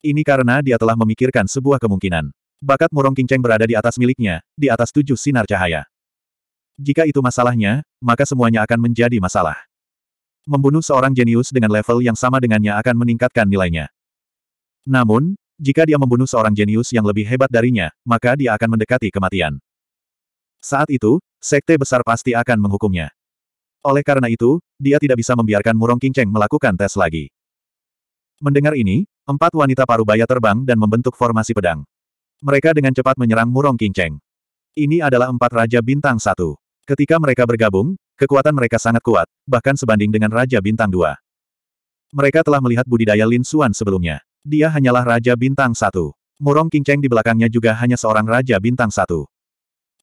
Ini karena dia telah memikirkan sebuah kemungkinan. Bakat Murong kinceng berada di atas miliknya, di atas tujuh sinar cahaya. Jika itu masalahnya, maka semuanya akan menjadi masalah. Membunuh seorang jenius dengan level yang sama dengannya akan meningkatkan nilainya. Namun, jika dia membunuh seorang jenius yang lebih hebat darinya, maka dia akan mendekati kematian. Saat itu, sekte besar pasti akan menghukumnya. Oleh karena itu, dia tidak bisa membiarkan Murong Kinceng melakukan tes lagi. Mendengar ini, empat wanita parubaya terbang dan membentuk formasi pedang. Mereka dengan cepat menyerang Murong Kinceng. Ini adalah empat Raja Bintang satu. Ketika mereka bergabung, kekuatan mereka sangat kuat, bahkan sebanding dengan Raja Bintang dua. Mereka telah melihat budidaya Lin Xuan sebelumnya. Dia hanyalah Raja Bintang satu. Murong Kinceng di belakangnya juga hanya seorang Raja Bintang satu.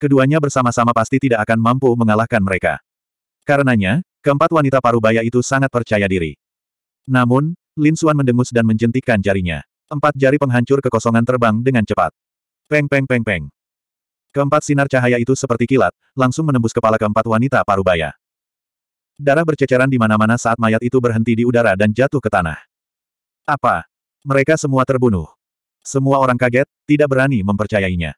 Keduanya bersama-sama pasti tidak akan mampu mengalahkan mereka. Karenanya, keempat wanita parubaya itu sangat percaya diri. Namun, Lin Xuan mendengus dan menjentikkan jarinya. Empat jari penghancur kekosongan terbang dengan cepat. Peng peng peng peng. Keempat sinar cahaya itu seperti kilat, langsung menembus kepala keempat wanita parubaya. Darah berceceran di mana-mana saat mayat itu berhenti di udara dan jatuh ke tanah. Apa? Mereka semua terbunuh. Semua orang kaget, tidak berani mempercayainya.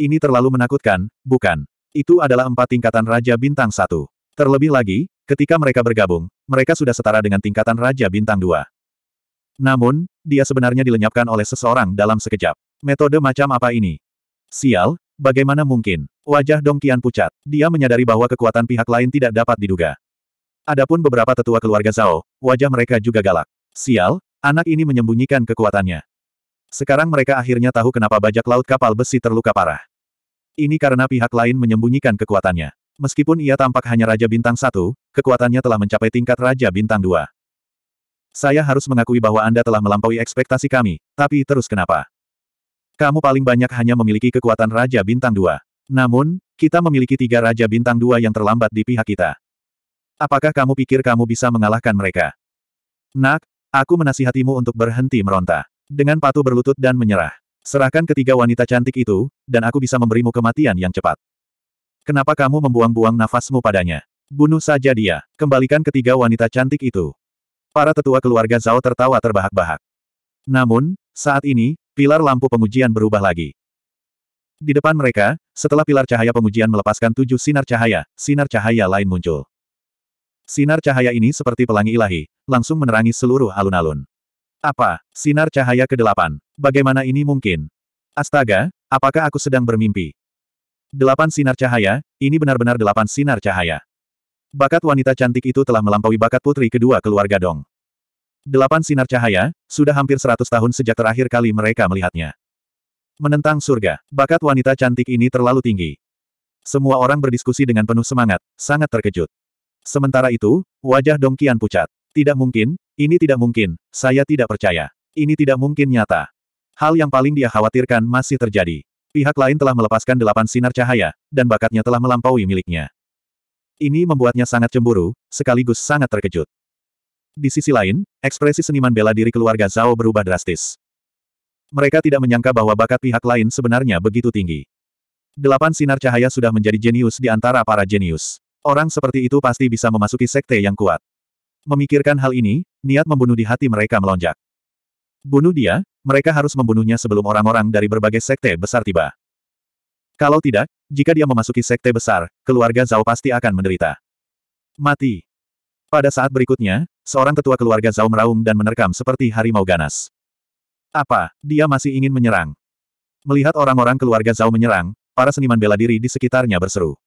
Ini terlalu menakutkan, bukan? Itu adalah empat tingkatan Raja Bintang satu. Terlebih lagi, ketika mereka bergabung, mereka sudah setara dengan tingkatan Raja Bintang dua. Namun, dia sebenarnya dilenyapkan oleh seseorang dalam sekejap. Metode macam apa ini? Sial, bagaimana mungkin? Wajah Dong Qian pucat. Dia menyadari bahwa kekuatan pihak lain tidak dapat diduga. Adapun beberapa tetua keluarga Zhao, wajah mereka juga galak. Sial, anak ini menyembunyikan kekuatannya. Sekarang mereka akhirnya tahu kenapa bajak laut kapal besi terluka parah. Ini karena pihak lain menyembunyikan kekuatannya. Meskipun ia tampak hanya Raja Bintang satu, kekuatannya telah mencapai tingkat Raja Bintang dua. Saya harus mengakui bahwa Anda telah melampaui ekspektasi kami, tapi terus kenapa? Kamu paling banyak hanya memiliki kekuatan Raja Bintang dua. Namun, kita memiliki tiga Raja Bintang dua yang terlambat di pihak kita. Apakah kamu pikir kamu bisa mengalahkan mereka? Nak, aku menasihatimu untuk berhenti meronta. Dengan patuh berlutut dan menyerah. Serahkan ketiga wanita cantik itu, dan aku bisa memberimu kematian yang cepat. Kenapa kamu membuang-buang nafasmu padanya? Bunuh saja dia. Kembalikan ketiga wanita cantik itu. Para tetua keluarga Zhao tertawa terbahak-bahak. Namun, saat ini, Pilar lampu pengujian berubah lagi. Di depan mereka, setelah pilar cahaya pengujian melepaskan tujuh sinar cahaya, sinar cahaya lain muncul. Sinar cahaya ini seperti pelangi ilahi, langsung menerangi seluruh alun-alun. Apa? Sinar cahaya ke-8. Bagaimana ini mungkin? Astaga, apakah aku sedang bermimpi? Delapan sinar cahaya, ini benar-benar delapan sinar cahaya. Bakat wanita cantik itu telah melampaui bakat putri kedua keluarga Dong. Delapan sinar cahaya, sudah hampir seratus tahun sejak terakhir kali mereka melihatnya. Menentang surga, bakat wanita cantik ini terlalu tinggi. Semua orang berdiskusi dengan penuh semangat, sangat terkejut. Sementara itu, wajah Dong Qian pucat. Tidak mungkin, ini tidak mungkin, saya tidak percaya. Ini tidak mungkin nyata. Hal yang paling dia khawatirkan masih terjadi. Pihak lain telah melepaskan delapan sinar cahaya, dan bakatnya telah melampaui miliknya. Ini membuatnya sangat cemburu, sekaligus sangat terkejut. Di sisi lain, ekspresi seniman bela diri keluarga Zhao berubah drastis. Mereka tidak menyangka bahwa bakat pihak lain sebenarnya begitu tinggi. Delapan sinar cahaya sudah menjadi jenius di antara para jenius. Orang seperti itu pasti bisa memasuki sekte yang kuat. Memikirkan hal ini, niat membunuh di hati mereka melonjak. Bunuh dia, mereka harus membunuhnya sebelum orang-orang dari berbagai sekte besar tiba. Kalau tidak, jika dia memasuki sekte besar, keluarga Zhao pasti akan menderita. Mati. Pada saat berikutnya, seorang ketua keluarga Zhao meraung dan menerkam seperti harimau ganas. Apa, dia masih ingin menyerang? Melihat orang-orang keluarga Zhao menyerang, para seniman bela diri di sekitarnya berseru.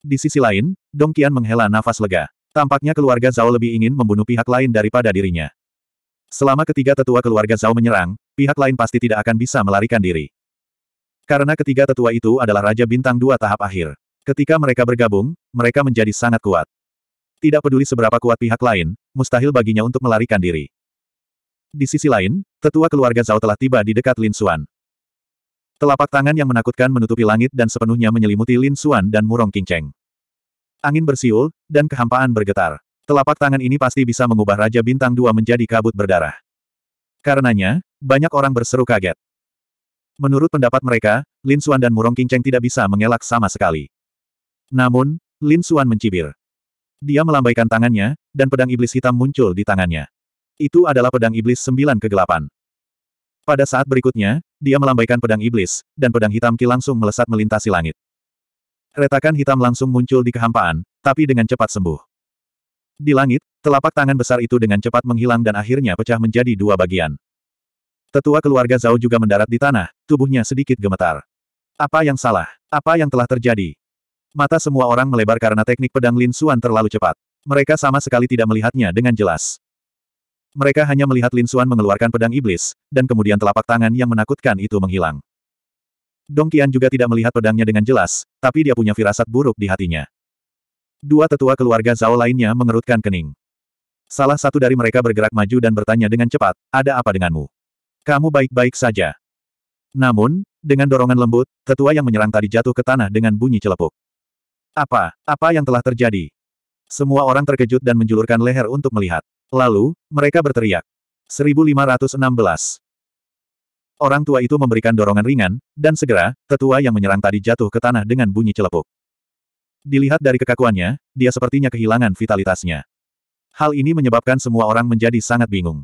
Di sisi lain, Dong Qian menghela nafas lega. Tampaknya keluarga Zhao lebih ingin membunuh pihak lain daripada dirinya. Selama ketiga tetua keluarga Zhao menyerang, pihak lain pasti tidak akan bisa melarikan diri. Karena ketiga tetua itu adalah Raja Bintang dua tahap akhir. Ketika mereka bergabung, mereka menjadi sangat kuat. Tidak peduli seberapa kuat pihak lain, mustahil baginya untuk melarikan diri. Di sisi lain, tetua keluarga Zhao telah tiba di dekat Lin Xuan. Telapak tangan yang menakutkan menutupi langit dan sepenuhnya menyelimuti Lin Xuan dan Murong Qingcheng. Angin bersiul, dan kehampaan bergetar. Telapak tangan ini pasti bisa mengubah Raja Bintang Dua menjadi kabut berdarah. Karenanya, banyak orang berseru kaget. Menurut pendapat mereka, Lin Xuan dan Murong Qingcheng tidak bisa mengelak sama sekali. Namun, Lin Xuan mencibir. Dia melambaikan tangannya, dan pedang iblis hitam muncul di tangannya. Itu adalah pedang iblis sembilan kegelapan. Pada saat berikutnya, dia melambaikan pedang iblis, dan pedang hitam Ki langsung melesat melintasi langit. Retakan hitam langsung muncul di kehampaan, tapi dengan cepat sembuh. Di langit, telapak tangan besar itu dengan cepat menghilang dan akhirnya pecah menjadi dua bagian. Tetua keluarga Zhao juga mendarat di tanah, tubuhnya sedikit gemetar. Apa yang salah? Apa yang telah terjadi? Mata semua orang melebar karena teknik pedang Lin Xuan terlalu cepat. Mereka sama sekali tidak melihatnya dengan jelas. Mereka hanya melihat Lin Xuan mengeluarkan pedang iblis, dan kemudian telapak tangan yang menakutkan itu menghilang. Dong Qian juga tidak melihat pedangnya dengan jelas, tapi dia punya firasat buruk di hatinya. Dua tetua keluarga Zhao lainnya mengerutkan kening. Salah satu dari mereka bergerak maju dan bertanya dengan cepat, ada apa denganmu? Kamu baik-baik saja. Namun, dengan dorongan lembut, tetua yang menyerang tadi jatuh ke tanah dengan bunyi celepuk. Apa, apa yang telah terjadi? Semua orang terkejut dan menjulurkan leher untuk melihat. Lalu, mereka berteriak. 1516. Orang tua itu memberikan dorongan ringan, dan segera, tetua yang menyerang tadi jatuh ke tanah dengan bunyi celepuk. Dilihat dari kekakuannya, dia sepertinya kehilangan vitalitasnya. Hal ini menyebabkan semua orang menjadi sangat bingung.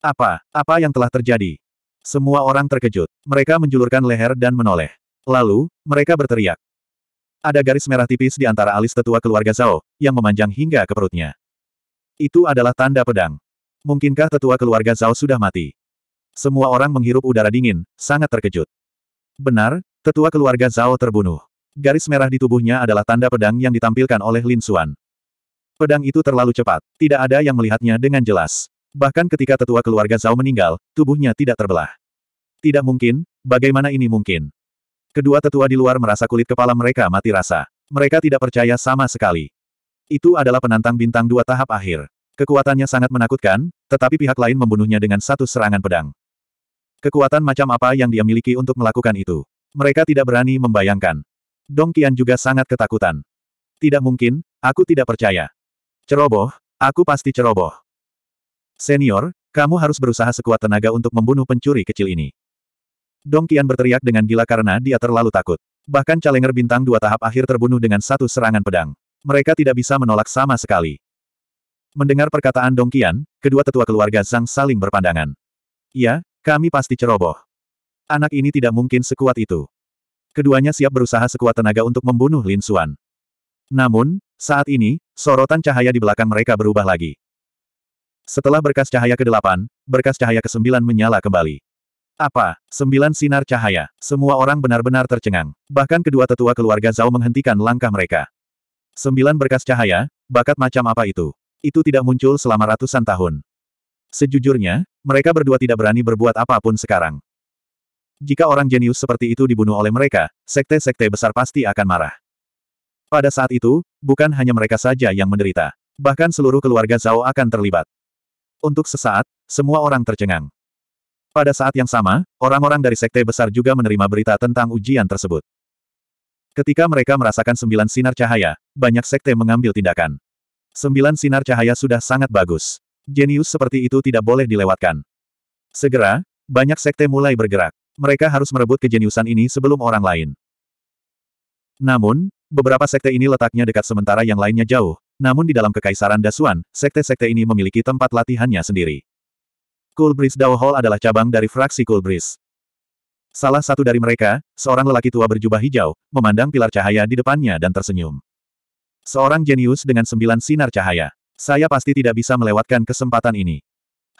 Apa, apa yang telah terjadi? Semua orang terkejut. Mereka menjulurkan leher dan menoleh. Lalu, mereka berteriak. Ada garis merah tipis di antara alis tetua keluarga Zhao, yang memanjang hingga ke perutnya. Itu adalah tanda pedang. Mungkinkah tetua keluarga Zhao sudah mati? Semua orang menghirup udara dingin, sangat terkejut. Benar, tetua keluarga Zhao terbunuh. Garis merah di tubuhnya adalah tanda pedang yang ditampilkan oleh Lin Xuan. Pedang itu terlalu cepat, tidak ada yang melihatnya dengan jelas. Bahkan ketika tetua keluarga Zhao meninggal, tubuhnya tidak terbelah. Tidak mungkin, bagaimana ini mungkin? Kedua tetua di luar merasa kulit kepala mereka mati rasa. Mereka tidak percaya sama sekali. Itu adalah penantang bintang dua tahap akhir. Kekuatannya sangat menakutkan, tetapi pihak lain membunuhnya dengan satu serangan pedang. Kekuatan macam apa yang dia miliki untuk melakukan itu? Mereka tidak berani membayangkan. Dong Qian juga sangat ketakutan. Tidak mungkin, aku tidak percaya. Ceroboh, aku pasti ceroboh. Senior, kamu harus berusaha sekuat tenaga untuk membunuh pencuri kecil ini. Dong Qian berteriak dengan gila karena dia terlalu takut. Bahkan Calenger bintang dua tahap akhir terbunuh dengan satu serangan pedang. Mereka tidak bisa menolak sama sekali. Mendengar perkataan Dong Qian, kedua tetua keluarga Zhang saling berpandangan. Ya, kami pasti ceroboh. Anak ini tidak mungkin sekuat itu. Keduanya siap berusaha sekuat tenaga untuk membunuh Lin Xuan. Namun, saat ini, sorotan cahaya di belakang mereka berubah lagi. Setelah berkas cahaya ke-8, berkas cahaya ke-9 menyala kembali. Apa? Sembilan sinar cahaya. Semua orang benar-benar tercengang. Bahkan kedua tetua keluarga Zhao menghentikan langkah mereka. Sembilan berkas cahaya, bakat macam apa itu? Itu tidak muncul selama ratusan tahun. Sejujurnya, mereka berdua tidak berani berbuat apapun sekarang. Jika orang jenius seperti itu dibunuh oleh mereka, sekte-sekte besar pasti akan marah. Pada saat itu, bukan hanya mereka saja yang menderita. Bahkan seluruh keluarga Zhao akan terlibat. Untuk sesaat, semua orang tercengang. Pada saat yang sama, orang-orang dari sekte besar juga menerima berita tentang ujian tersebut. Ketika mereka merasakan sembilan sinar cahaya, banyak sekte mengambil tindakan. Sembilan sinar cahaya sudah sangat bagus. Jenius seperti itu tidak boleh dilewatkan. Segera, banyak sekte mulai bergerak. Mereka harus merebut kejeniusan ini sebelum orang lain. Namun, beberapa sekte ini letaknya dekat sementara yang lainnya jauh, namun di dalam kekaisaran Dasuan, sekte-sekte ini memiliki tempat latihannya sendiri. Cool Breeze Dao Hall adalah cabang dari fraksi Cool Salah satu dari mereka, seorang lelaki tua berjubah hijau, memandang pilar cahaya di depannya dan tersenyum. Seorang jenius dengan sembilan sinar cahaya. Saya pasti tidak bisa melewatkan kesempatan ini.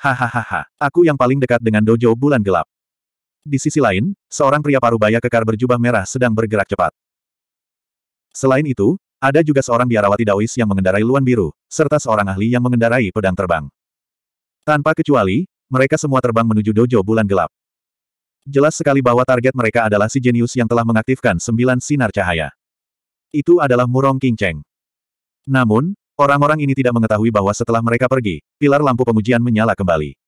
Hahaha, aku yang paling dekat dengan dojo bulan gelap. Di sisi lain, seorang pria parubaya kekar berjubah merah sedang bergerak cepat. Selain itu, ada juga seorang biarawati Daois yang mengendarai luan biru, serta seorang ahli yang mengendarai pedang terbang. Tanpa kecuali, mereka semua terbang menuju dojo bulan gelap. Jelas sekali bahwa target mereka adalah si jenius yang telah mengaktifkan sembilan sinar cahaya. Itu adalah Murong King Namun, orang-orang ini tidak mengetahui bahwa setelah mereka pergi, pilar lampu pengujian menyala kembali.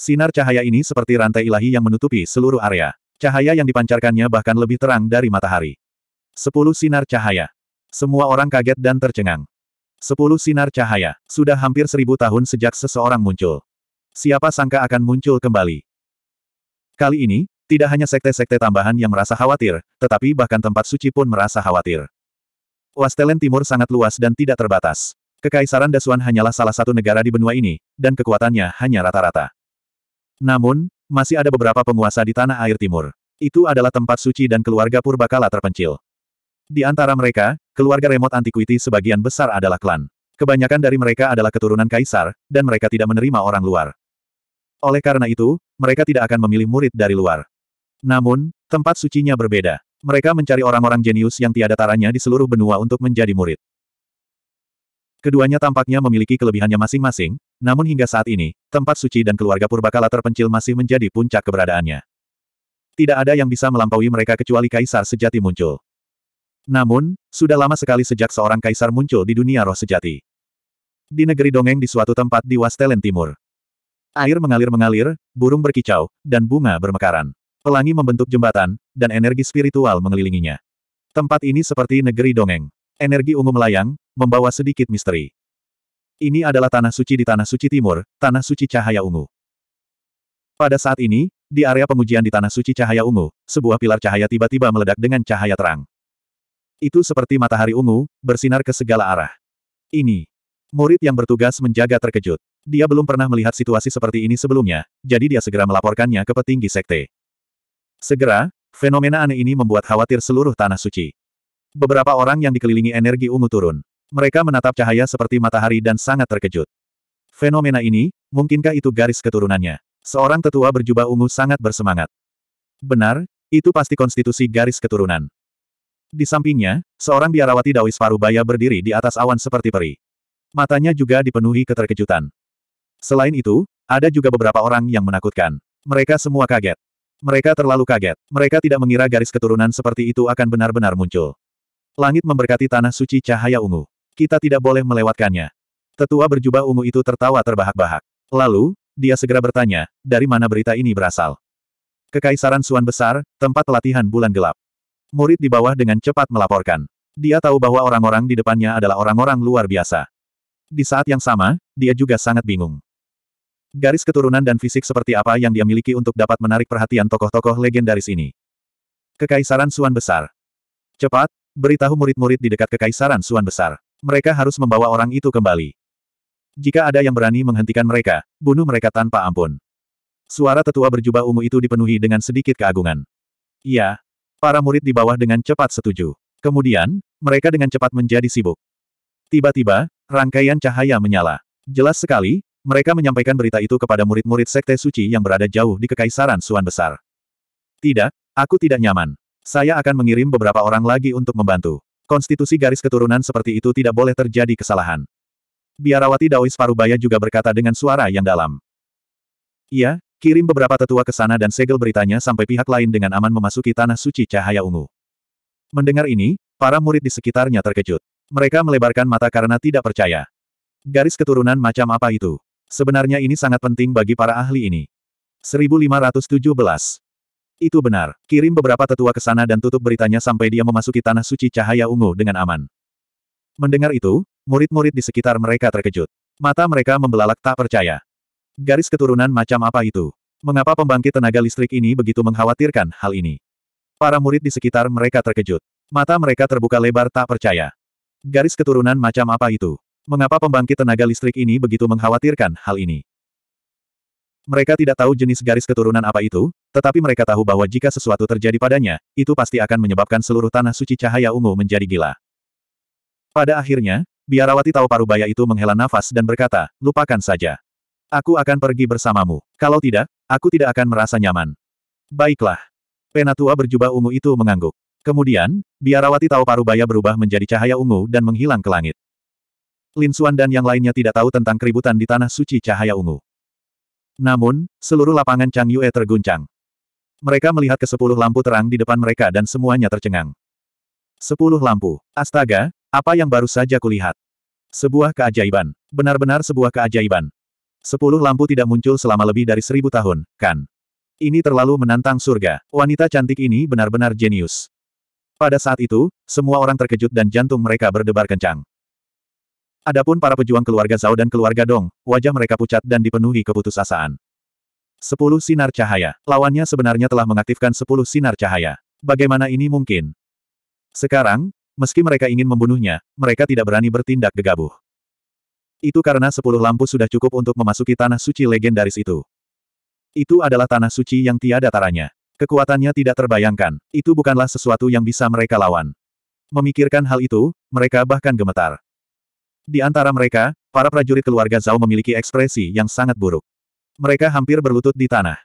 Sinar cahaya ini seperti rantai ilahi yang menutupi seluruh area. Cahaya yang dipancarkannya bahkan lebih terang dari matahari. Sepuluh sinar cahaya. Semua orang kaget dan tercengang. Sepuluh sinar cahaya, sudah hampir seribu tahun sejak seseorang muncul siapa sangka akan muncul kembali. Kali ini, tidak hanya sekte-sekte tambahan yang merasa khawatir, tetapi bahkan tempat suci pun merasa khawatir. Wastelen Timur sangat luas dan tidak terbatas. Kekaisaran Dasuan hanyalah salah satu negara di benua ini, dan kekuatannya hanya rata-rata. Namun, masih ada beberapa penguasa di tanah air timur. Itu adalah tempat suci dan keluarga purbakala terpencil. Di antara mereka, keluarga remote antiquity sebagian besar adalah klan. Kebanyakan dari mereka adalah keturunan kaisar, dan mereka tidak menerima orang luar. Oleh karena itu, mereka tidak akan memilih murid dari luar. Namun, tempat sucinya berbeda. Mereka mencari orang-orang jenius yang tiada taranya di seluruh benua untuk menjadi murid. Keduanya tampaknya memiliki kelebihannya masing-masing, namun hingga saat ini, tempat suci dan keluarga Purbakala terpencil masih menjadi puncak keberadaannya. Tidak ada yang bisa melampaui mereka kecuali kaisar sejati muncul. Namun, sudah lama sekali sejak seorang kaisar muncul di dunia roh sejati. Di negeri dongeng di suatu tempat di Wastelen Timur. Air mengalir-mengalir, burung berkicau, dan bunga bermekaran. Pelangi membentuk jembatan, dan energi spiritual mengelilinginya. Tempat ini seperti negeri dongeng. Energi ungu melayang, membawa sedikit misteri. Ini adalah tanah suci di Tanah Suci Timur, Tanah Suci Cahaya Ungu. Pada saat ini, di area pengujian di Tanah Suci Cahaya Ungu, sebuah pilar cahaya tiba-tiba meledak dengan cahaya terang. Itu seperti matahari ungu, bersinar ke segala arah. Ini. Murid yang bertugas menjaga terkejut. Dia belum pernah melihat situasi seperti ini sebelumnya, jadi dia segera melaporkannya ke petinggi sekte. Segera, fenomena aneh ini membuat khawatir seluruh tanah suci. Beberapa orang yang dikelilingi energi ungu turun. Mereka menatap cahaya seperti matahari dan sangat terkejut. Fenomena ini, mungkinkah itu garis keturunannya? Seorang tetua berjubah ungu sangat bersemangat. Benar, itu pasti konstitusi garis keturunan. Di sampingnya, seorang biarawati Dawis Parubaya berdiri di atas awan seperti peri. Matanya juga dipenuhi keterkejutan. Selain itu, ada juga beberapa orang yang menakutkan. Mereka semua kaget. Mereka terlalu kaget. Mereka tidak mengira garis keturunan seperti itu akan benar-benar muncul. Langit memberkati tanah suci cahaya ungu. Kita tidak boleh melewatkannya. Tetua berjubah ungu itu tertawa terbahak-bahak. Lalu, dia segera bertanya, dari mana berita ini berasal? Kekaisaran Suan Besar, tempat pelatihan bulan gelap. Murid di bawah dengan cepat melaporkan. Dia tahu bahwa orang-orang di depannya adalah orang-orang luar biasa. Di saat yang sama, dia juga sangat bingung. Garis keturunan dan fisik seperti apa yang dia miliki untuk dapat menarik perhatian tokoh-tokoh legendaris ini. Kekaisaran Suan Besar. Cepat, beritahu murid-murid di dekat Kekaisaran Suan Besar. Mereka harus membawa orang itu kembali. Jika ada yang berani menghentikan mereka, bunuh mereka tanpa ampun. Suara tetua berjubah ungu itu dipenuhi dengan sedikit keagungan. Iya. Para murid di bawah dengan cepat setuju. Kemudian, mereka dengan cepat menjadi sibuk. Tiba-tiba, rangkaian cahaya menyala. Jelas sekali, mereka menyampaikan berita itu kepada murid-murid Sekte Suci yang berada jauh di Kekaisaran Suan Besar. Tidak, aku tidak nyaman. Saya akan mengirim beberapa orang lagi untuk membantu. Konstitusi garis keturunan seperti itu tidak boleh terjadi kesalahan. Biarawati Daois Parubaya juga berkata dengan suara yang dalam. Iya, kirim beberapa tetua ke sana dan segel beritanya sampai pihak lain dengan aman memasuki Tanah Suci Cahaya Ungu. Mendengar ini, para murid di sekitarnya terkejut. Mereka melebarkan mata karena tidak percaya. Garis keturunan macam apa itu? Sebenarnya ini sangat penting bagi para ahli ini. 1517. Itu benar. Kirim beberapa tetua ke sana dan tutup beritanya sampai dia memasuki tanah suci cahaya ungu dengan aman. Mendengar itu, murid-murid di sekitar mereka terkejut. Mata mereka membelalak tak percaya. Garis keturunan macam apa itu? Mengapa pembangkit tenaga listrik ini begitu mengkhawatirkan hal ini? Para murid di sekitar mereka terkejut. Mata mereka terbuka lebar tak percaya. Garis keturunan macam apa itu? Mengapa pembangkit tenaga listrik ini begitu mengkhawatirkan hal ini? Mereka tidak tahu jenis garis keturunan apa itu, tetapi mereka tahu bahwa jika sesuatu terjadi padanya, itu pasti akan menyebabkan seluruh tanah suci cahaya ungu menjadi gila. Pada akhirnya, biarawati tahu parubaya itu menghela nafas dan berkata, lupakan saja. Aku akan pergi bersamamu. Kalau tidak, aku tidak akan merasa nyaman. Baiklah. Penatua berjubah ungu itu mengangguk. Kemudian, biarawati tahu parubaya berubah menjadi cahaya ungu dan menghilang ke langit. Lin Suan dan yang lainnya tidak tahu tentang keributan di Tanah Suci Cahaya Ungu. Namun, seluruh lapangan Chang Yue terguncang. Mereka melihat ke sepuluh lampu terang di depan mereka dan semuanya tercengang. Sepuluh lampu. Astaga, apa yang baru saja kulihat? Sebuah keajaiban. Benar-benar sebuah keajaiban. Sepuluh lampu tidak muncul selama lebih dari seribu tahun, kan? Ini terlalu menantang surga. Wanita cantik ini benar-benar jenius. Pada saat itu, semua orang terkejut dan jantung mereka berdebar kencang. Adapun para pejuang keluarga Zhao dan keluarga Dong, wajah mereka pucat dan dipenuhi keputusasaan. Sepuluh sinar cahaya. Lawannya sebenarnya telah mengaktifkan sepuluh sinar cahaya. Bagaimana ini mungkin? Sekarang, meski mereka ingin membunuhnya, mereka tidak berani bertindak gegabah. Itu karena sepuluh lampu sudah cukup untuk memasuki tanah suci legendaris itu. Itu adalah tanah suci yang tiada taranya. Kekuatannya tidak terbayangkan. Itu bukanlah sesuatu yang bisa mereka lawan. Memikirkan hal itu, mereka bahkan gemetar. Di antara mereka, para prajurit keluarga Zhao memiliki ekspresi yang sangat buruk. Mereka hampir berlutut di tanah.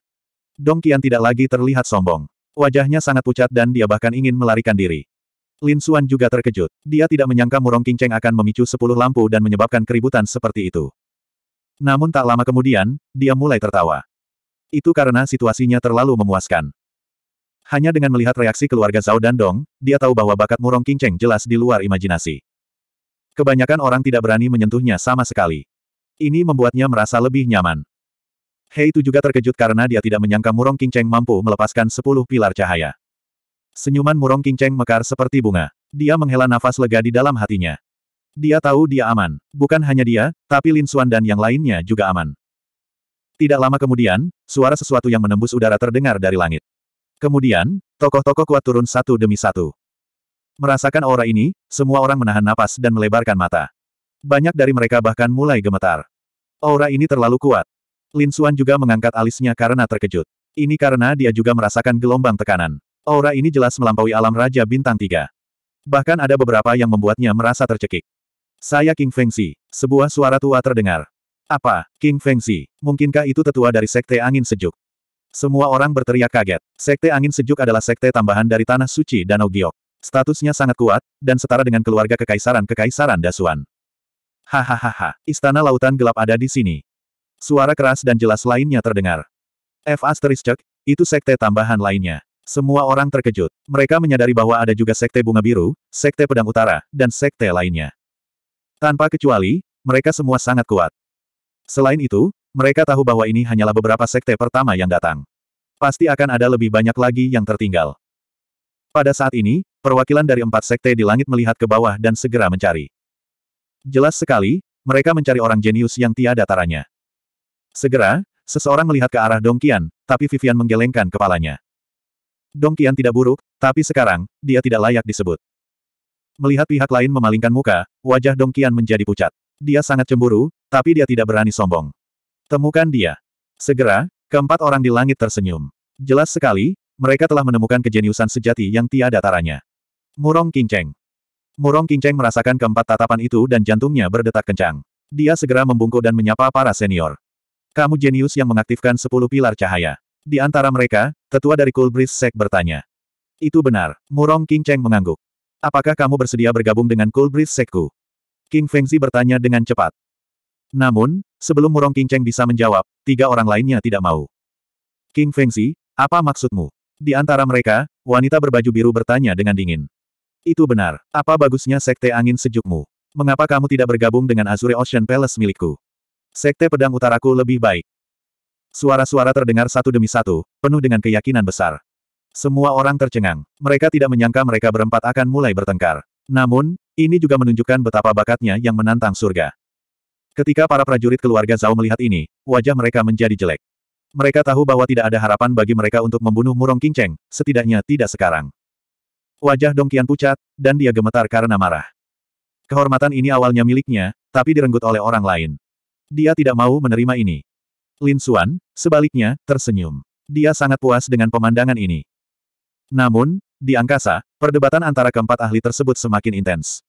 Dong Qian tidak lagi terlihat sombong. Wajahnya sangat pucat dan dia bahkan ingin melarikan diri. Lin Xuan juga terkejut. Dia tidak menyangka Murong King Cheng akan memicu sepuluh lampu dan menyebabkan keributan seperti itu. Namun tak lama kemudian, dia mulai tertawa. Itu karena situasinya terlalu memuaskan. Hanya dengan melihat reaksi keluarga Zhao dan Dong, dia tahu bahwa bakat Murong King Cheng jelas di luar imajinasi. Kebanyakan orang tidak berani menyentuhnya sama sekali. Ini membuatnya merasa lebih nyaman. Hei itu juga terkejut karena dia tidak menyangka Murong Cheng mampu melepaskan sepuluh pilar cahaya. Senyuman Murong Cheng mekar seperti bunga. Dia menghela nafas lega di dalam hatinya. Dia tahu dia aman. Bukan hanya dia, tapi Lin Suan dan yang lainnya juga aman. Tidak lama kemudian, suara sesuatu yang menembus udara terdengar dari langit. Kemudian, tokoh-tokoh kuat turun satu demi satu. Merasakan aura ini, semua orang menahan napas dan melebarkan mata. Banyak dari mereka bahkan mulai gemetar. Aura ini terlalu kuat. Lin Xuan juga mengangkat alisnya karena terkejut. Ini karena dia juga merasakan gelombang tekanan. Aura ini jelas melampaui alam Raja Bintang Tiga. Bahkan ada beberapa yang membuatnya merasa tercekik. Saya King Feng Fengxi. Sebuah suara tua terdengar. Apa, King Feng Fengxi? Mungkinkah itu tetua dari Sekte Angin Sejuk? Semua orang berteriak kaget. Sekte Angin Sejuk adalah sekte tambahan dari Tanah Suci Danau Giok. Statusnya sangat kuat, dan setara dengan keluarga kekaisaran-kekaisaran Dasuan. Hahaha, istana lautan gelap ada di sini. Suara keras dan jelas lainnya terdengar. F asteris asterisk, itu sekte tambahan lainnya. Semua orang terkejut. Mereka menyadari bahwa ada juga sekte bunga biru, sekte pedang utara, dan sekte lainnya. Tanpa kecuali, mereka semua sangat kuat. Selain itu, mereka tahu bahwa ini hanyalah beberapa sekte pertama yang datang. Pasti akan ada lebih banyak lagi yang tertinggal. Pada saat ini, Perwakilan dari empat sekte di langit melihat ke bawah dan segera mencari. Jelas sekali, mereka mencari orang jenius yang tiada taranya. Segera, seseorang melihat ke arah Dong Dongkian, tapi Vivian menggelengkan kepalanya. Dong Dongkian tidak buruk, tapi sekarang, dia tidak layak disebut. Melihat pihak lain memalingkan muka, wajah Dong Dongkian menjadi pucat. Dia sangat cemburu, tapi dia tidak berani sombong. Temukan dia. Segera, keempat orang di langit tersenyum. Jelas sekali, mereka telah menemukan kejeniusan sejati yang tiada taranya. Murong Kinceng. Murong Kingceng merasakan keempat tatapan itu dan jantungnya berdetak kencang. Dia segera membungkuk dan menyapa para senior. Kamu jenius yang mengaktifkan sepuluh pilar cahaya. Di antara mereka, tetua dari Kulbris Breeze Sek bertanya. Itu benar, Murong Kinceng mengangguk. Apakah kamu bersedia bergabung dengan Kulbris Breeze Sekku? King Fengzi bertanya dengan cepat. Namun, sebelum Murong Kinceng bisa menjawab, tiga orang lainnya tidak mau. King Fengzi, apa maksudmu? Di antara mereka, wanita berbaju biru bertanya dengan dingin. Itu benar. Apa bagusnya Sekte Angin Sejukmu? Mengapa kamu tidak bergabung dengan Azure Ocean Palace milikku? Sekte Pedang Utaraku lebih baik. Suara-suara terdengar satu demi satu, penuh dengan keyakinan besar. Semua orang tercengang. Mereka tidak menyangka mereka berempat akan mulai bertengkar. Namun, ini juga menunjukkan betapa bakatnya yang menantang surga. Ketika para prajurit keluarga Zhao melihat ini, wajah mereka menjadi jelek. Mereka tahu bahwa tidak ada harapan bagi mereka untuk membunuh Murong Cheng, setidaknya tidak sekarang. Wajah Dongkian pucat, dan dia gemetar karena marah. Kehormatan ini awalnya miliknya, tapi direnggut oleh orang lain. Dia tidak mau menerima ini. Lin Xuan, sebaliknya, tersenyum. Dia sangat puas dengan pemandangan ini. Namun, di angkasa, perdebatan antara keempat ahli tersebut semakin intens.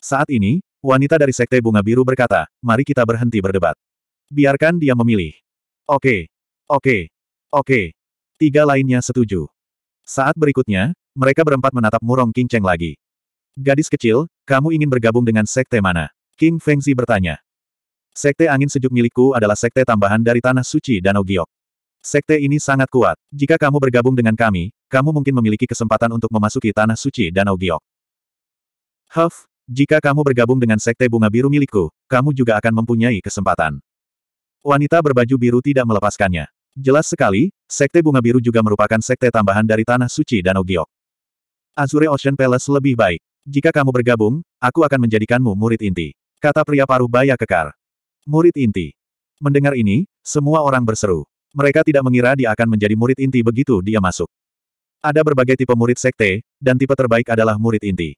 Saat ini, wanita dari Sekte Bunga Biru berkata, mari kita berhenti berdebat. Biarkan dia memilih. Oke. Oke. Oke. Tiga lainnya setuju. Saat berikutnya, mereka berempat menatap Murong King Cheng lagi. Gadis kecil, kamu ingin bergabung dengan sekte mana? King Fengzi bertanya. Sekte angin sejuk milikku adalah sekte tambahan dari tanah suci Danau Giok. Sekte ini sangat kuat. Jika kamu bergabung dengan kami, kamu mungkin memiliki kesempatan untuk memasuki tanah suci Danau Giok. Huff, jika kamu bergabung dengan sekte bunga biru milikku, kamu juga akan mempunyai kesempatan. Wanita berbaju biru tidak melepaskannya. Jelas sekali, sekte bunga biru juga merupakan sekte tambahan dari tanah suci Danau Giok. Azure Ocean Palace lebih baik. Jika kamu bergabung, aku akan menjadikanmu murid inti. Kata pria paruh baya kekar. Murid inti. Mendengar ini, semua orang berseru. Mereka tidak mengira dia akan menjadi murid inti begitu dia masuk. Ada berbagai tipe murid sekte, dan tipe terbaik adalah murid inti.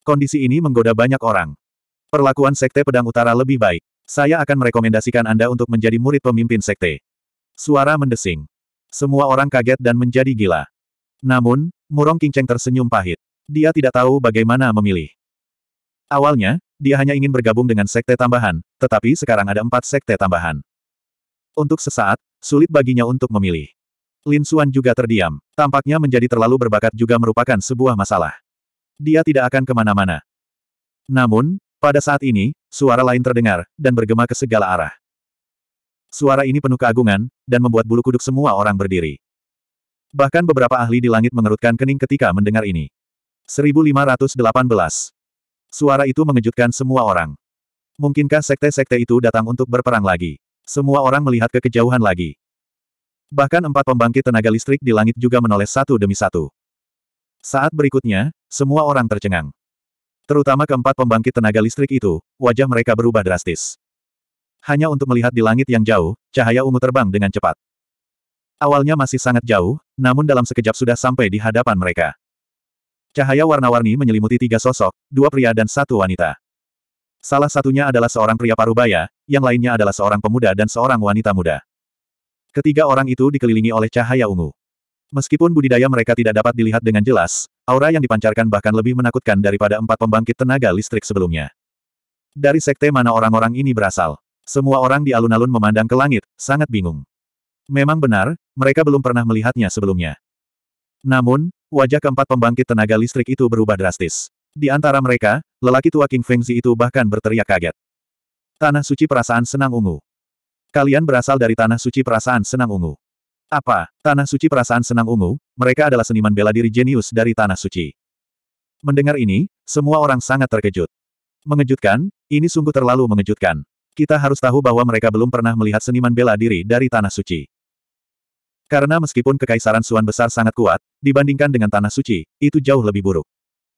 Kondisi ini menggoda banyak orang. Perlakuan sekte pedang utara lebih baik. Saya akan merekomendasikan Anda untuk menjadi murid pemimpin sekte. Suara mendesing. Semua orang kaget dan menjadi gila. Namun, Murong King tersenyum pahit. Dia tidak tahu bagaimana memilih. Awalnya, dia hanya ingin bergabung dengan sekte tambahan, tetapi sekarang ada empat sekte tambahan. Untuk sesaat, sulit baginya untuk memilih. Lin Xuan juga terdiam. Tampaknya menjadi terlalu berbakat juga merupakan sebuah masalah. Dia tidak akan kemana-mana. Namun, pada saat ini, suara lain terdengar, dan bergema ke segala arah. Suara ini penuh keagungan, dan membuat bulu kuduk semua orang berdiri. Bahkan beberapa ahli di langit mengerutkan kening ketika mendengar ini. 1518. Suara itu mengejutkan semua orang. Mungkinkah sekte-sekte itu datang untuk berperang lagi? Semua orang melihat ke kejauhan lagi. Bahkan empat pembangkit tenaga listrik di langit juga menoleh satu demi satu. Saat berikutnya, semua orang tercengang. Terutama keempat pembangkit tenaga listrik itu, wajah mereka berubah drastis. Hanya untuk melihat di langit yang jauh, cahaya ungu terbang dengan cepat. Awalnya masih sangat jauh, namun dalam sekejap sudah sampai di hadapan mereka. Cahaya warna-warni menyelimuti tiga sosok, dua pria dan satu wanita. Salah satunya adalah seorang pria parubaya, yang lainnya adalah seorang pemuda dan seorang wanita muda. Ketiga orang itu dikelilingi oleh cahaya ungu. Meskipun budidaya mereka tidak dapat dilihat dengan jelas, aura yang dipancarkan bahkan lebih menakutkan daripada empat pembangkit tenaga listrik sebelumnya. Dari sekte mana orang-orang ini berasal? Semua orang di alun-alun memandang ke langit, sangat bingung. Memang benar, mereka belum pernah melihatnya sebelumnya. Namun, wajah keempat pembangkit tenaga listrik itu berubah drastis. Di antara mereka, lelaki tua King Fengzi itu bahkan berteriak kaget. Tanah suci perasaan senang ungu. Kalian berasal dari tanah suci perasaan senang ungu. Apa? Tanah suci perasaan senang ungu, mereka adalah seniman bela diri jenius dari tanah suci. Mendengar ini, semua orang sangat terkejut. Mengejutkan, ini sungguh terlalu mengejutkan. Kita harus tahu bahwa mereka belum pernah melihat seniman bela diri dari tanah suci. Karena meskipun kekaisaran Suan besar sangat kuat, dibandingkan dengan Tanah Suci, itu jauh lebih buruk.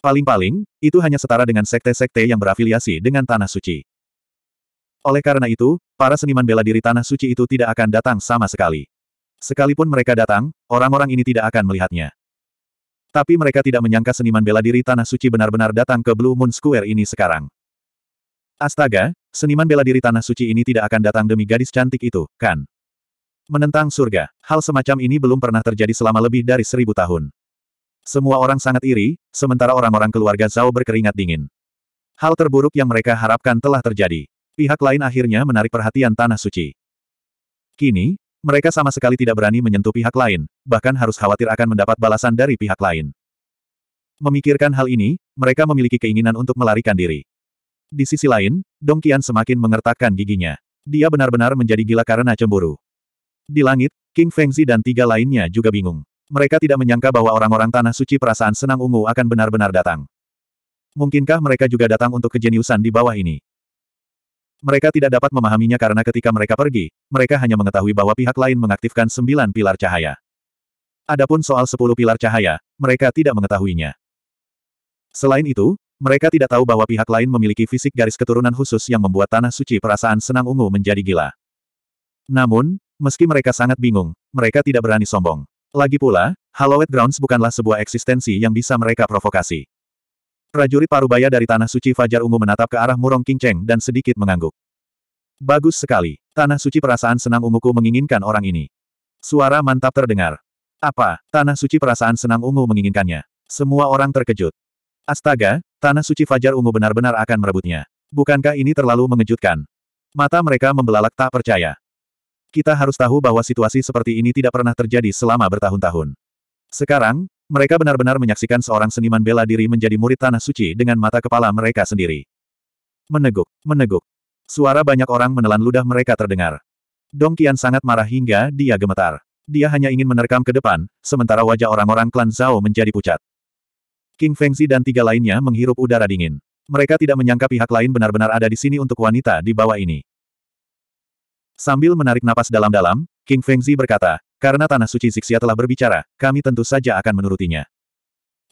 Paling-paling, itu hanya setara dengan sekte-sekte yang berafiliasi dengan Tanah Suci. Oleh karena itu, para seniman bela diri Tanah Suci itu tidak akan datang sama sekali. Sekalipun mereka datang, orang-orang ini tidak akan melihatnya. Tapi mereka tidak menyangka seniman bela diri Tanah Suci benar-benar datang ke Blue Moon Square ini sekarang. Astaga, seniman bela diri Tanah Suci ini tidak akan datang demi gadis cantik itu, kan? Menentang surga, hal semacam ini belum pernah terjadi selama lebih dari seribu tahun. Semua orang sangat iri, sementara orang-orang keluarga Zhao berkeringat dingin. Hal terburuk yang mereka harapkan telah terjadi. Pihak lain akhirnya menarik perhatian Tanah Suci. Kini, mereka sama sekali tidak berani menyentuh pihak lain, bahkan harus khawatir akan mendapat balasan dari pihak lain. Memikirkan hal ini, mereka memiliki keinginan untuk melarikan diri. Di sisi lain, Dong Qian semakin mengertakkan giginya. Dia benar-benar menjadi gila karena cemburu. Di langit, King Fengzi dan tiga lainnya juga bingung. Mereka tidak menyangka bahwa orang-orang Tanah Suci Perasaan Senang Ungu akan benar-benar datang. Mungkinkah mereka juga datang untuk kejeniusan di bawah ini? Mereka tidak dapat memahaminya karena ketika mereka pergi, mereka hanya mengetahui bahwa pihak lain mengaktifkan sembilan pilar cahaya. Adapun soal sepuluh pilar cahaya, mereka tidak mengetahuinya. Selain itu, mereka tidak tahu bahwa pihak lain memiliki fisik garis keturunan khusus yang membuat Tanah Suci Perasaan Senang Ungu menjadi gila. Namun, Meski mereka sangat bingung, mereka tidak berani sombong. Lagi pula, Hallowed Grounds bukanlah sebuah eksistensi yang bisa mereka provokasi. Prajurit parubaya dari Tanah Suci Fajar Ungu menatap ke arah Murong Cheng dan sedikit mengangguk. Bagus sekali. Tanah Suci perasaan senang unguku menginginkan orang ini. Suara mantap terdengar. Apa, Tanah Suci perasaan senang ungu menginginkannya. Semua orang terkejut. Astaga, Tanah Suci Fajar Ungu benar-benar akan merebutnya. Bukankah ini terlalu mengejutkan? Mata mereka membelalak tak percaya. Kita harus tahu bahwa situasi seperti ini tidak pernah terjadi selama bertahun-tahun. Sekarang, mereka benar-benar menyaksikan seorang seniman bela diri menjadi murid tanah suci dengan mata kepala mereka sendiri. Meneguk, meneguk. Suara banyak orang menelan ludah mereka terdengar. Dong Qian sangat marah hingga dia gemetar. Dia hanya ingin menerkam ke depan, sementara wajah orang-orang klan Zhao menjadi pucat. King Fengzi dan tiga lainnya menghirup udara dingin. Mereka tidak menyangka pihak lain benar-benar ada di sini untuk wanita di bawah ini. Sambil menarik napas dalam-dalam, King Fengzi berkata, karena Tanah Suci Zixia telah berbicara, kami tentu saja akan menurutinya.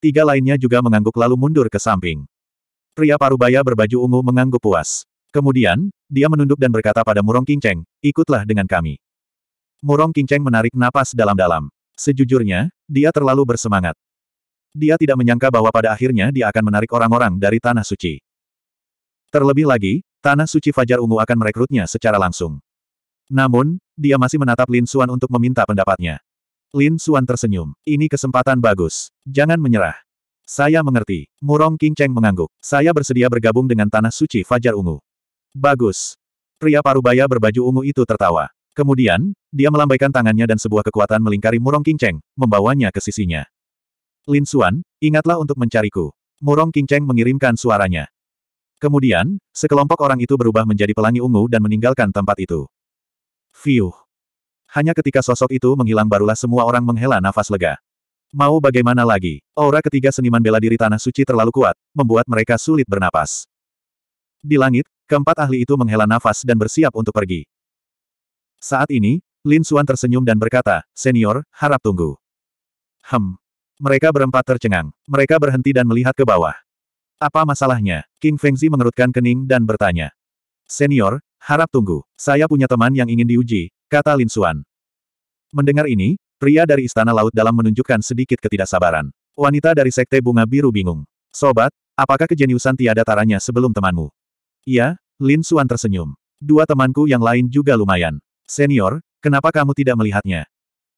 Tiga lainnya juga mengangguk lalu mundur ke samping. Pria parubaya berbaju ungu mengangguk puas. Kemudian, dia menunduk dan berkata pada Murong Cheng, ikutlah dengan kami. Murong Cheng menarik napas dalam-dalam. Sejujurnya, dia terlalu bersemangat. Dia tidak menyangka bahwa pada akhirnya dia akan menarik orang-orang dari Tanah Suci. Terlebih lagi, Tanah Suci Fajar Ungu akan merekrutnya secara langsung. Namun, dia masih menatap Lin Suan untuk meminta pendapatnya. Lin Suan tersenyum. Ini kesempatan bagus. Jangan menyerah. Saya mengerti. Murong King Cheng mengangguk. Saya bersedia bergabung dengan Tanah Suci Fajar Ungu. Bagus. Pria parubaya berbaju ungu itu tertawa. Kemudian, dia melambaikan tangannya dan sebuah kekuatan melingkari Murong King Cheng, membawanya ke sisinya. Lin Suan, ingatlah untuk mencariku. Murong King Cheng mengirimkan suaranya. Kemudian, sekelompok orang itu berubah menjadi pelangi ungu dan meninggalkan tempat itu. Fiuh. Hanya ketika sosok itu menghilang barulah semua orang menghela nafas lega. Mau bagaimana lagi, aura ketiga seniman bela diri Tanah Suci terlalu kuat, membuat mereka sulit bernapas. Di langit, keempat ahli itu menghela nafas dan bersiap untuk pergi. Saat ini, Lin Suan tersenyum dan berkata, Senior, harap tunggu. Hem. Mereka berempat tercengang. Mereka berhenti dan melihat ke bawah. Apa masalahnya? King Fengzi mengerutkan kening dan bertanya. Senior, Harap tunggu, saya punya teman yang ingin diuji, kata Lin Xuan. Mendengar ini, pria dari Istana Laut Dalam menunjukkan sedikit ketidaksabaran. Wanita dari Sekte Bunga Biru bingung. Sobat, apakah kejeniusan tiada taranya sebelum temanmu? Iya, Lin Xuan tersenyum. Dua temanku yang lain juga lumayan. Senior, kenapa kamu tidak melihatnya?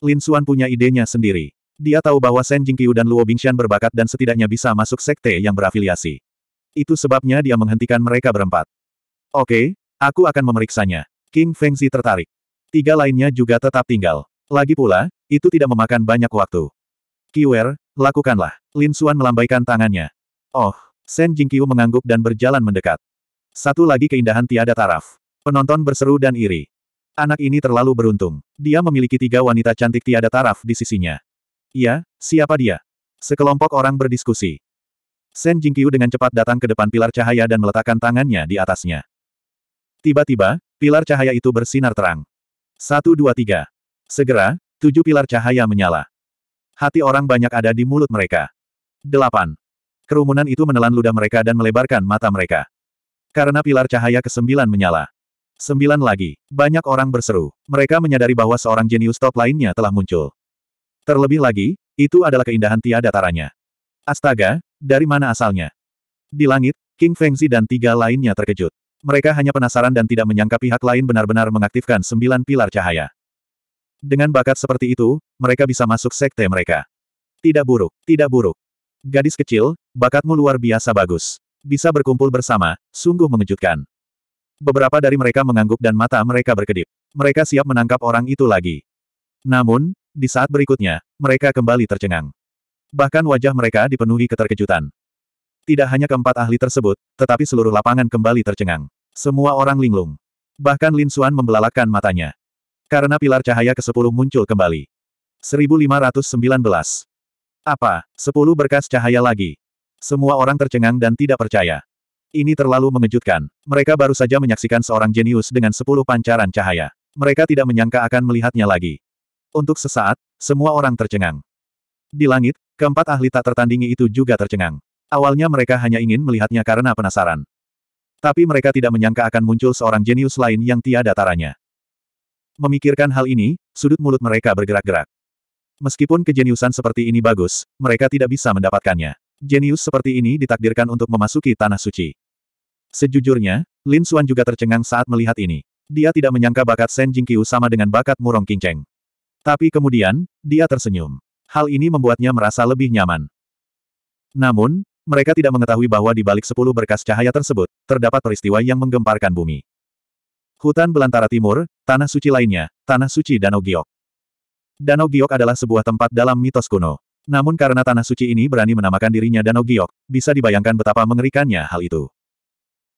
Lin Xuan punya idenya sendiri. Dia tahu bahwa Shen Jingqiu dan Luo Bingxian berbakat dan setidaknya bisa masuk sekte yang berafiliasi. Itu sebabnya dia menghentikan mereka berempat. Oke, Aku akan memeriksanya. King Fengzi tertarik. Tiga lainnya juga tetap tinggal. Lagi pula, itu tidak memakan banyak waktu. Kiwer, lakukanlah. Lin Suan melambaikan tangannya. Oh, Shen Jingqiu mengangguk dan berjalan mendekat. Satu lagi keindahan tiada taraf. Penonton berseru dan iri. Anak ini terlalu beruntung. Dia memiliki tiga wanita cantik tiada taraf di sisinya. Iya, siapa dia? Sekelompok orang berdiskusi. Shen Jingqiu dengan cepat datang ke depan pilar cahaya dan meletakkan tangannya di atasnya. Tiba-tiba, pilar cahaya itu bersinar terang. Satu dua tiga. Segera, tujuh pilar cahaya menyala. Hati orang banyak ada di mulut mereka. Delapan. Kerumunan itu menelan ludah mereka dan melebarkan mata mereka. Karena pilar cahaya kesembilan menyala. Sembilan lagi. Banyak orang berseru. Mereka menyadari bahwa seorang jenius top lainnya telah muncul. Terlebih lagi, itu adalah keindahan tiada taranya. Astaga, dari mana asalnya? Di langit, King Fengzi dan tiga lainnya terkejut. Mereka hanya penasaran dan tidak menyangka pihak lain benar-benar mengaktifkan sembilan pilar cahaya. Dengan bakat seperti itu, mereka bisa masuk sekte mereka. Tidak buruk, tidak buruk. Gadis kecil, bakatmu luar biasa bagus. Bisa berkumpul bersama, sungguh mengejutkan. Beberapa dari mereka mengangguk dan mata mereka berkedip. Mereka siap menangkap orang itu lagi. Namun, di saat berikutnya, mereka kembali tercengang. Bahkan wajah mereka dipenuhi keterkejutan. Tidak hanya keempat ahli tersebut, tetapi seluruh lapangan kembali tercengang. Semua orang linglung. Bahkan Lin Xuan membelalakan matanya. Karena pilar cahaya ke-10 muncul kembali. 1519. Apa? 10 berkas cahaya lagi. Semua orang tercengang dan tidak percaya. Ini terlalu mengejutkan. Mereka baru saja menyaksikan seorang jenius dengan 10 pancaran cahaya. Mereka tidak menyangka akan melihatnya lagi. Untuk sesaat, semua orang tercengang. Di langit, keempat ahli tak tertandingi itu juga tercengang. Awalnya mereka hanya ingin melihatnya karena penasaran. Tapi mereka tidak menyangka akan muncul seorang jenius lain yang tiada taranya. Memikirkan hal ini, sudut mulut mereka bergerak-gerak. Meskipun kejeniusan seperti ini bagus, mereka tidak bisa mendapatkannya. Jenius seperti ini ditakdirkan untuk memasuki Tanah Suci. Sejujurnya, Lin Xuan juga tercengang saat melihat ini. Dia tidak menyangka bakat Shen Jingqiu sama dengan bakat Murong Qingcheng. Tapi kemudian, dia tersenyum. Hal ini membuatnya merasa lebih nyaman. Namun, mereka tidak mengetahui bahwa di balik sepuluh berkas cahaya tersebut, terdapat peristiwa yang menggemparkan bumi. Hutan belantara timur, tanah suci lainnya, tanah suci Danau Giok. Danau Giok adalah sebuah tempat dalam mitos kuno. Namun karena tanah suci ini berani menamakan dirinya Danau Giok, bisa dibayangkan betapa mengerikannya hal itu.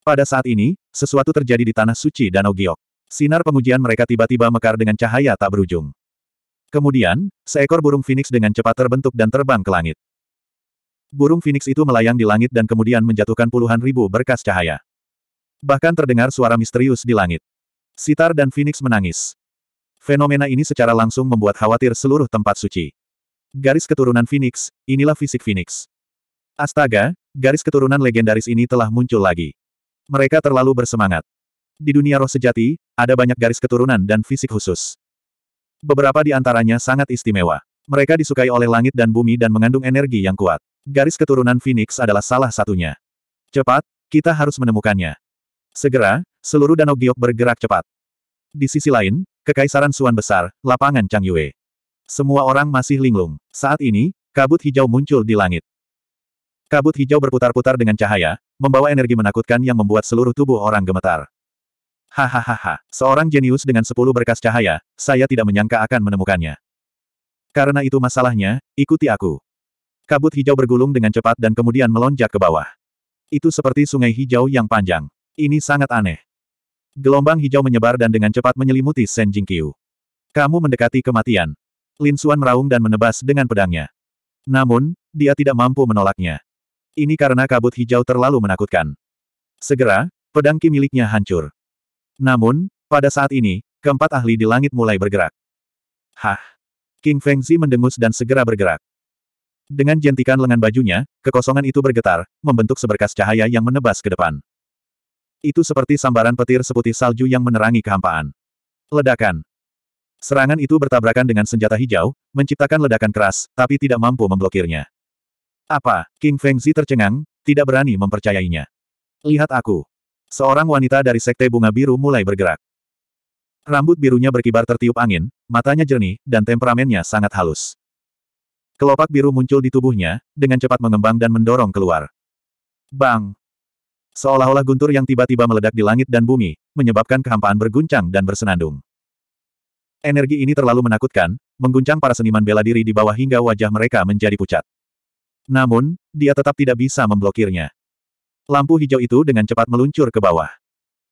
Pada saat ini, sesuatu terjadi di tanah suci Danau Giok. Sinar pengujian mereka tiba-tiba mekar dengan cahaya tak berujung. Kemudian, seekor burung phoenix dengan cepat terbentuk dan terbang ke langit burung Phoenix itu melayang di langit dan kemudian menjatuhkan puluhan ribu berkas cahaya. Bahkan terdengar suara misterius di langit. Sitar dan Phoenix menangis. Fenomena ini secara langsung membuat khawatir seluruh tempat suci. Garis keturunan Phoenix, inilah fisik Phoenix. Astaga, garis keturunan legendaris ini telah muncul lagi. Mereka terlalu bersemangat. Di dunia roh sejati, ada banyak garis keturunan dan fisik khusus. Beberapa di antaranya sangat istimewa. Mereka disukai oleh langit dan bumi dan mengandung energi yang kuat. Garis keturunan Phoenix adalah salah satunya. Cepat, kita harus menemukannya. Segera, seluruh Danau Giok bergerak cepat. Di sisi lain, Kekaisaran Suan Besar, lapangan Chang Yue. Semua orang masih linglung. Saat ini, kabut hijau muncul di langit. Kabut hijau berputar-putar dengan cahaya, membawa energi menakutkan yang membuat seluruh tubuh orang gemetar. Hahaha, seorang jenius dengan sepuluh berkas cahaya, saya tidak menyangka akan menemukannya. Karena itu masalahnya, ikuti aku. Kabut hijau bergulung dengan cepat dan kemudian melonjak ke bawah. Itu seperti sungai hijau yang panjang. Ini sangat aneh. Gelombang hijau menyebar dan dengan cepat menyelimuti Shen Jingqiu. Kamu mendekati kematian. Lin Xuan meraung dan menebas dengan pedangnya. Namun, dia tidak mampu menolaknya. Ini karena kabut hijau terlalu menakutkan. Segera, pedang ki miliknya hancur. Namun, pada saat ini, keempat ahli di langit mulai bergerak. Hah! King Fengzi mendengus dan segera bergerak. Dengan jentikan lengan bajunya, kekosongan itu bergetar, membentuk seberkas cahaya yang menebas ke depan. Itu seperti sambaran petir seputih salju yang menerangi kehampaan. Ledakan. Serangan itu bertabrakan dengan senjata hijau, menciptakan ledakan keras, tapi tidak mampu memblokirnya. Apa? King Fengzi tercengang, tidak berani mempercayainya. Lihat aku. Seorang wanita dari Sekte Bunga Biru mulai bergerak. Rambut birunya berkibar tertiup angin, matanya jernih, dan temperamennya sangat halus. Kelopak biru muncul di tubuhnya, dengan cepat mengembang dan mendorong keluar. Bang! Seolah-olah guntur yang tiba-tiba meledak di langit dan bumi, menyebabkan kehampaan berguncang dan bersenandung. Energi ini terlalu menakutkan, mengguncang para seniman bela diri di bawah hingga wajah mereka menjadi pucat. Namun, dia tetap tidak bisa memblokirnya. Lampu hijau itu dengan cepat meluncur ke bawah.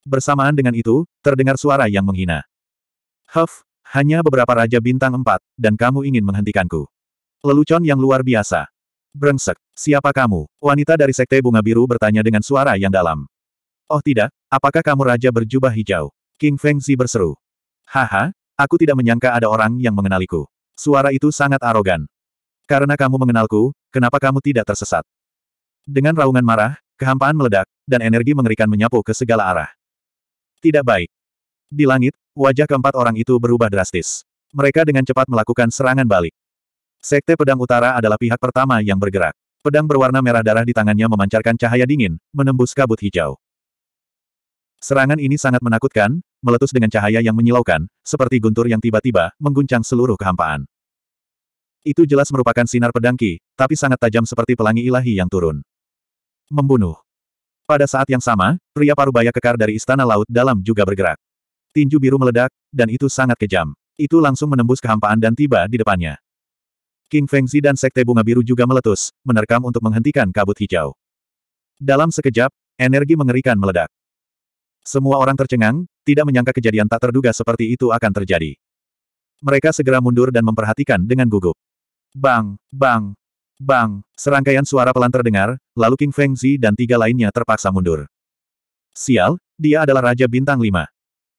Bersamaan dengan itu, terdengar suara yang menghina. Huff, hanya beberapa Raja Bintang empat, dan kamu ingin menghentikanku. Lelucon yang luar biasa. Brengsek, siapa kamu? Wanita dari Sekte Bunga Biru bertanya dengan suara yang dalam. Oh tidak, apakah kamu raja berjubah hijau? King Fengzi berseru. Haha, aku tidak menyangka ada orang yang mengenaliku. Suara itu sangat arogan. Karena kamu mengenalku, kenapa kamu tidak tersesat? Dengan raungan marah, kehampaan meledak, dan energi mengerikan menyapu ke segala arah. Tidak baik. Di langit, wajah keempat orang itu berubah drastis. Mereka dengan cepat melakukan serangan balik. Sekte Pedang Utara adalah pihak pertama yang bergerak. Pedang berwarna merah darah di tangannya memancarkan cahaya dingin, menembus kabut hijau. Serangan ini sangat menakutkan, meletus dengan cahaya yang menyilaukan, seperti guntur yang tiba-tiba mengguncang seluruh kehampaan. Itu jelas merupakan sinar pedang Ki, tapi sangat tajam seperti pelangi ilahi yang turun. Membunuh. Pada saat yang sama, pria parubaya kekar dari Istana Laut Dalam juga bergerak. Tinju biru meledak, dan itu sangat kejam. Itu langsung menembus kehampaan dan tiba di depannya. King Fengzi dan Sekte Bunga Biru juga meletus, menerkam untuk menghentikan kabut hijau. Dalam sekejap, energi mengerikan meledak. Semua orang tercengang, tidak menyangka kejadian tak terduga seperti itu akan terjadi. Mereka segera mundur dan memperhatikan dengan gugup. Bang, bang, bang, serangkaian suara pelan terdengar, lalu King Fengzi dan tiga lainnya terpaksa mundur. Sial, dia adalah Raja Bintang Lima.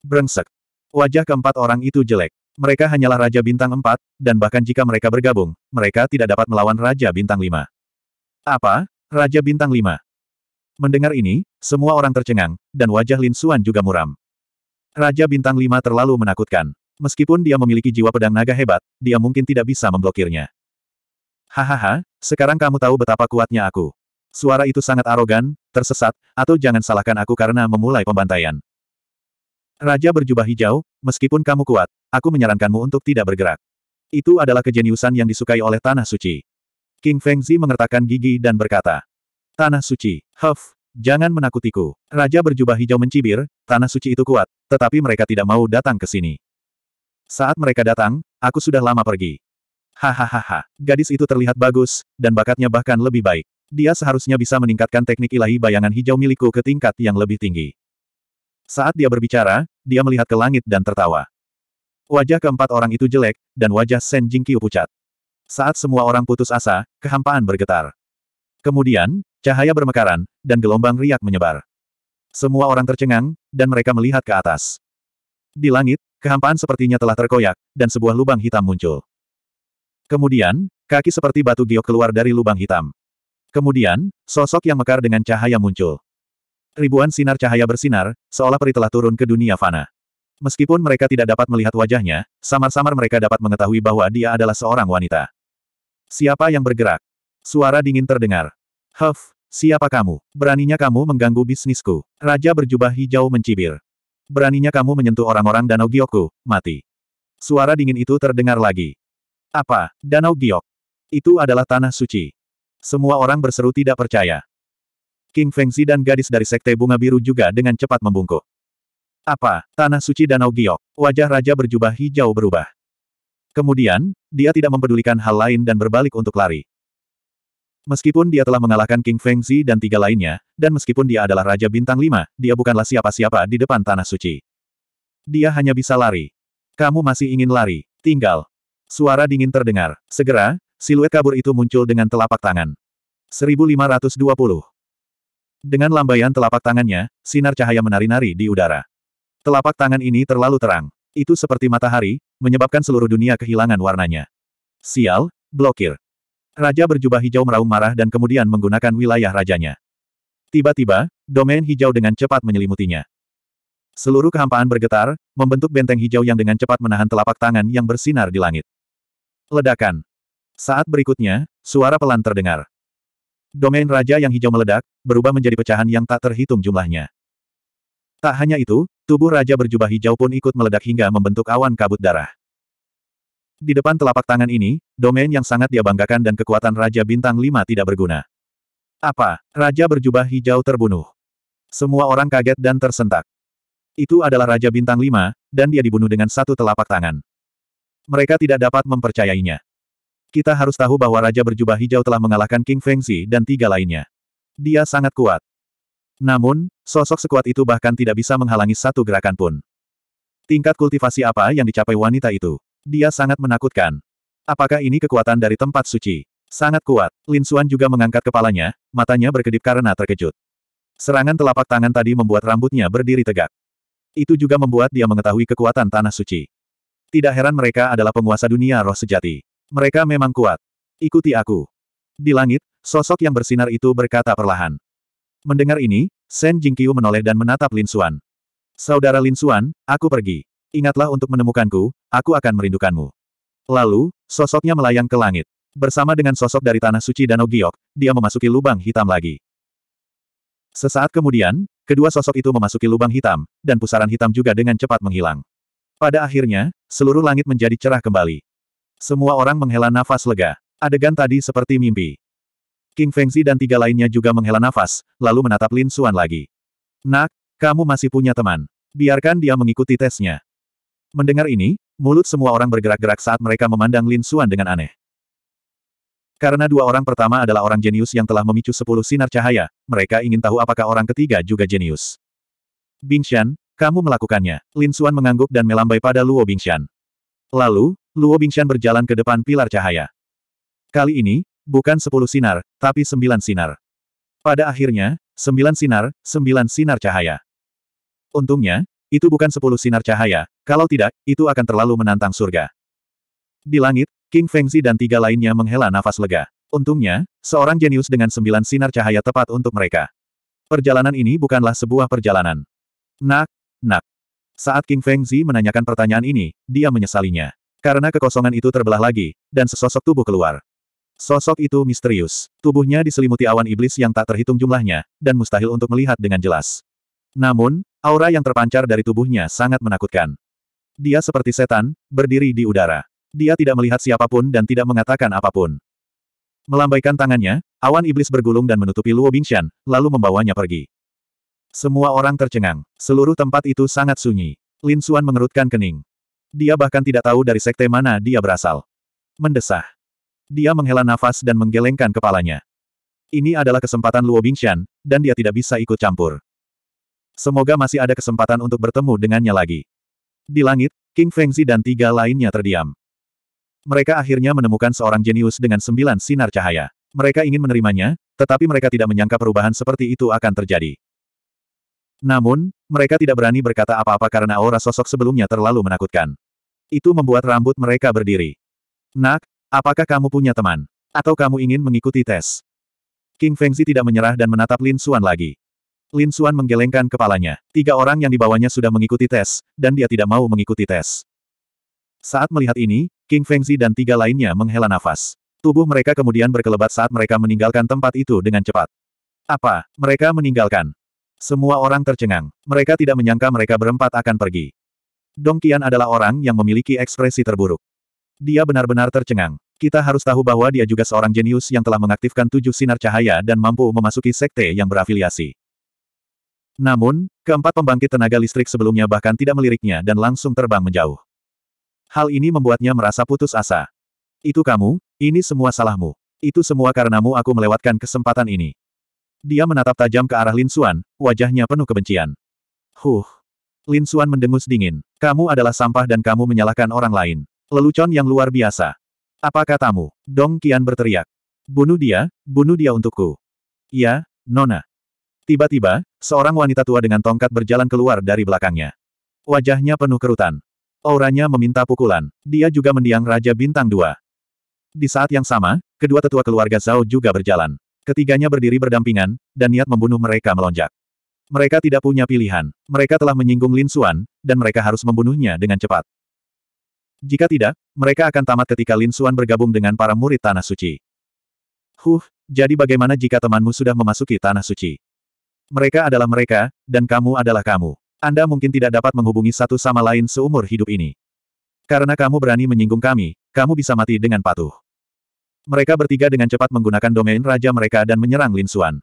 Brengsek. Wajah keempat orang itu jelek. Mereka hanyalah Raja Bintang 4, dan bahkan jika mereka bergabung, mereka tidak dapat melawan Raja Bintang 5. Apa? Raja Bintang 5? Mendengar ini, semua orang tercengang, dan wajah Lin Suan juga muram. Raja Bintang 5 terlalu menakutkan. Meskipun dia memiliki jiwa pedang naga hebat, dia mungkin tidak bisa memblokirnya. Hahaha, sekarang kamu tahu betapa kuatnya aku. Suara itu sangat arogan, tersesat, atau jangan salahkan aku karena memulai pembantaian. Raja berjubah hijau, meskipun kamu kuat, aku menyarankanmu untuk tidak bergerak. Itu adalah kejeniusan yang disukai oleh Tanah Suci. King Fengzi mengertakkan gigi dan berkata, Tanah Suci, huff, jangan menakutiku. Raja berjubah hijau mencibir, Tanah Suci itu kuat, tetapi mereka tidak mau datang ke sini. Saat mereka datang, aku sudah lama pergi. Hahaha, gadis itu terlihat bagus, dan bakatnya bahkan lebih baik. Dia seharusnya bisa meningkatkan teknik ilahi bayangan hijau milikku ke tingkat yang lebih tinggi. Saat dia berbicara, dia melihat ke langit dan tertawa. Wajah keempat orang itu jelek, dan wajah Sen Jingqiu pucat. Saat semua orang putus asa, kehampaan bergetar. Kemudian, cahaya bermekaran, dan gelombang riak menyebar. Semua orang tercengang, dan mereka melihat ke atas. Di langit, kehampaan sepertinya telah terkoyak, dan sebuah lubang hitam muncul. Kemudian, kaki seperti batu giok keluar dari lubang hitam. Kemudian, sosok yang mekar dengan cahaya muncul. Ribuan sinar cahaya bersinar, seolah peri telah turun ke dunia fana. Meskipun mereka tidak dapat melihat wajahnya, samar-samar mereka dapat mengetahui bahwa dia adalah seorang wanita. Siapa yang bergerak? Suara dingin terdengar. Huff, siapa kamu? Beraninya kamu mengganggu bisnisku. Raja berjubah hijau mencibir. Beraninya kamu menyentuh orang-orang Danau Giokku, mati. Suara dingin itu terdengar lagi. Apa, Danau Giok? Itu adalah tanah suci. Semua orang berseru tidak percaya. King Fengzi dan gadis dari Sekte Bunga Biru juga dengan cepat membungkuk. Apa? Tanah suci Danau Giok. Wajah raja berjubah hijau berubah. Kemudian, dia tidak mempedulikan hal lain dan berbalik untuk lari. Meskipun dia telah mengalahkan King Fengzi dan tiga lainnya, dan meskipun dia adalah Raja Bintang Lima, dia bukanlah siapa-siapa di depan Tanah Suci. Dia hanya bisa lari. Kamu masih ingin lari. Tinggal. Suara dingin terdengar. Segera, siluet kabur itu muncul dengan telapak tangan. 1520 dengan lambaian telapak tangannya, sinar cahaya menari-nari di udara. Telapak tangan ini terlalu terang. Itu seperti matahari, menyebabkan seluruh dunia kehilangan warnanya. Sial, blokir. Raja berjubah hijau meraung marah dan kemudian menggunakan wilayah rajanya. Tiba-tiba, domain hijau dengan cepat menyelimutinya. Seluruh kehampaan bergetar, membentuk benteng hijau yang dengan cepat menahan telapak tangan yang bersinar di langit. Ledakan. Saat berikutnya, suara pelan terdengar. Domain Raja yang hijau meledak, berubah menjadi pecahan yang tak terhitung jumlahnya. Tak hanya itu, tubuh Raja berjubah hijau pun ikut meledak hingga membentuk awan kabut darah. Di depan telapak tangan ini, domain yang sangat dia banggakan dan kekuatan Raja Bintang 5 tidak berguna. Apa? Raja berjubah hijau terbunuh. Semua orang kaget dan tersentak. Itu adalah Raja Bintang 5, dan dia dibunuh dengan satu telapak tangan. Mereka tidak dapat mempercayainya. Kita harus tahu bahwa Raja Berjubah Hijau telah mengalahkan King Fengzi dan tiga lainnya. Dia sangat kuat. Namun, sosok sekuat itu bahkan tidak bisa menghalangi satu gerakan pun. Tingkat kultivasi apa yang dicapai wanita itu? Dia sangat menakutkan. Apakah ini kekuatan dari tempat suci? Sangat kuat. Lin Xuan juga mengangkat kepalanya, matanya berkedip karena terkejut. Serangan telapak tangan tadi membuat rambutnya berdiri tegak. Itu juga membuat dia mengetahui kekuatan tanah suci. Tidak heran mereka adalah penguasa dunia roh sejati. Mereka memang kuat. Ikuti aku. Di langit, sosok yang bersinar itu berkata perlahan. Mendengar ini, Shen Jingqiu menoleh dan menatap Lin Xuan. Saudara Lin Xuan, aku pergi. Ingatlah untuk menemukanku, aku akan merindukanmu. Lalu, sosoknya melayang ke langit. Bersama dengan sosok dari Tanah Suci Danau Giok, dia memasuki lubang hitam lagi. Sesaat kemudian, kedua sosok itu memasuki lubang hitam, dan pusaran hitam juga dengan cepat menghilang. Pada akhirnya, seluruh langit menjadi cerah kembali. Semua orang menghela nafas lega. Adegan tadi seperti mimpi. King Fengzi dan tiga lainnya juga menghela nafas, lalu menatap Lin Xuan lagi. Nak, kamu masih punya teman. Biarkan dia mengikuti tesnya. Mendengar ini, mulut semua orang bergerak-gerak saat mereka memandang Lin Xuan dengan aneh. Karena dua orang pertama adalah orang jenius yang telah memicu sepuluh sinar cahaya, mereka ingin tahu apakah orang ketiga juga jenius. Bingshan, kamu melakukannya. Lin Xuan mengangguk dan melambai pada Luo Bingshan. Lalu, Luo Bingshan berjalan ke depan pilar cahaya. Kali ini, bukan sepuluh sinar, tapi sembilan sinar. Pada akhirnya, sembilan sinar, sembilan sinar cahaya. Untungnya, itu bukan sepuluh sinar cahaya, kalau tidak, itu akan terlalu menantang surga. Di langit, King Fengzi dan tiga lainnya menghela nafas lega. Untungnya, seorang jenius dengan sembilan sinar cahaya tepat untuk mereka. Perjalanan ini bukanlah sebuah perjalanan. Nak, nak. Saat King Feng Zi menanyakan pertanyaan ini, dia menyesalinya. Karena kekosongan itu terbelah lagi, dan sesosok tubuh keluar. Sosok itu misterius. Tubuhnya diselimuti awan iblis yang tak terhitung jumlahnya, dan mustahil untuk melihat dengan jelas. Namun, aura yang terpancar dari tubuhnya sangat menakutkan. Dia seperti setan, berdiri di udara. Dia tidak melihat siapapun dan tidak mengatakan apapun. Melambaikan tangannya, awan iblis bergulung dan menutupi Luo Bingshan, lalu membawanya pergi. Semua orang tercengang. Seluruh tempat itu sangat sunyi. Lin Xuan mengerutkan kening. Dia bahkan tidak tahu dari sekte mana dia berasal. Mendesah. Dia menghela nafas dan menggelengkan kepalanya. Ini adalah kesempatan Luo Bingshan, dan dia tidak bisa ikut campur. Semoga masih ada kesempatan untuk bertemu dengannya lagi. Di langit, King Fengzi dan tiga lainnya terdiam. Mereka akhirnya menemukan seorang jenius dengan sembilan sinar cahaya. Mereka ingin menerimanya, tetapi mereka tidak menyangka perubahan seperti itu akan terjadi. Namun, mereka tidak berani berkata apa-apa karena aura sosok sebelumnya terlalu menakutkan. Itu membuat rambut mereka berdiri. Nak, apakah kamu punya teman? Atau kamu ingin mengikuti tes? King Fengzi tidak menyerah dan menatap Lin Xuan lagi. Lin Xuan menggelengkan kepalanya. Tiga orang yang dibawanya sudah mengikuti tes, dan dia tidak mau mengikuti tes. Saat melihat ini, King Fengzi dan tiga lainnya menghela nafas. Tubuh mereka kemudian berkelebat saat mereka meninggalkan tempat itu dengan cepat. Apa, mereka meninggalkan? Semua orang tercengang. Mereka tidak menyangka mereka berempat akan pergi. Dong Qian adalah orang yang memiliki ekspresi terburuk. Dia benar-benar tercengang. Kita harus tahu bahwa dia juga seorang jenius yang telah mengaktifkan tujuh sinar cahaya dan mampu memasuki sekte yang berafiliasi. Namun, keempat pembangkit tenaga listrik sebelumnya bahkan tidak meliriknya dan langsung terbang menjauh. Hal ini membuatnya merasa putus asa. Itu kamu, ini semua salahmu. Itu semua karenamu aku melewatkan kesempatan ini. Dia menatap tajam ke arah Lin Xuan, wajahnya penuh kebencian. Huh. Lin Xuan mendengus dingin. Kamu adalah sampah dan kamu menyalahkan orang lain. Lelucon yang luar biasa. Apa katamu? Dong Qian berteriak. Bunuh dia, bunuh dia untukku. Ya, Nona. Tiba-tiba, seorang wanita tua dengan tongkat berjalan keluar dari belakangnya. Wajahnya penuh kerutan. Auranya meminta pukulan. Dia juga mendiang Raja Bintang Dua. Di saat yang sama, kedua tetua keluarga Zhao juga berjalan. Ketiganya berdiri berdampingan, dan niat membunuh mereka melonjak. Mereka tidak punya pilihan. Mereka telah menyinggung Lin Xuan, dan mereka harus membunuhnya dengan cepat. Jika tidak, mereka akan tamat ketika Lin Xuan bergabung dengan para murid Tanah Suci. Huh, jadi bagaimana jika temanmu sudah memasuki Tanah Suci? Mereka adalah mereka, dan kamu adalah kamu. Anda mungkin tidak dapat menghubungi satu sama lain seumur hidup ini. Karena kamu berani menyinggung kami, kamu bisa mati dengan patuh. Mereka bertiga dengan cepat menggunakan domain raja mereka dan menyerang Lin Xuan.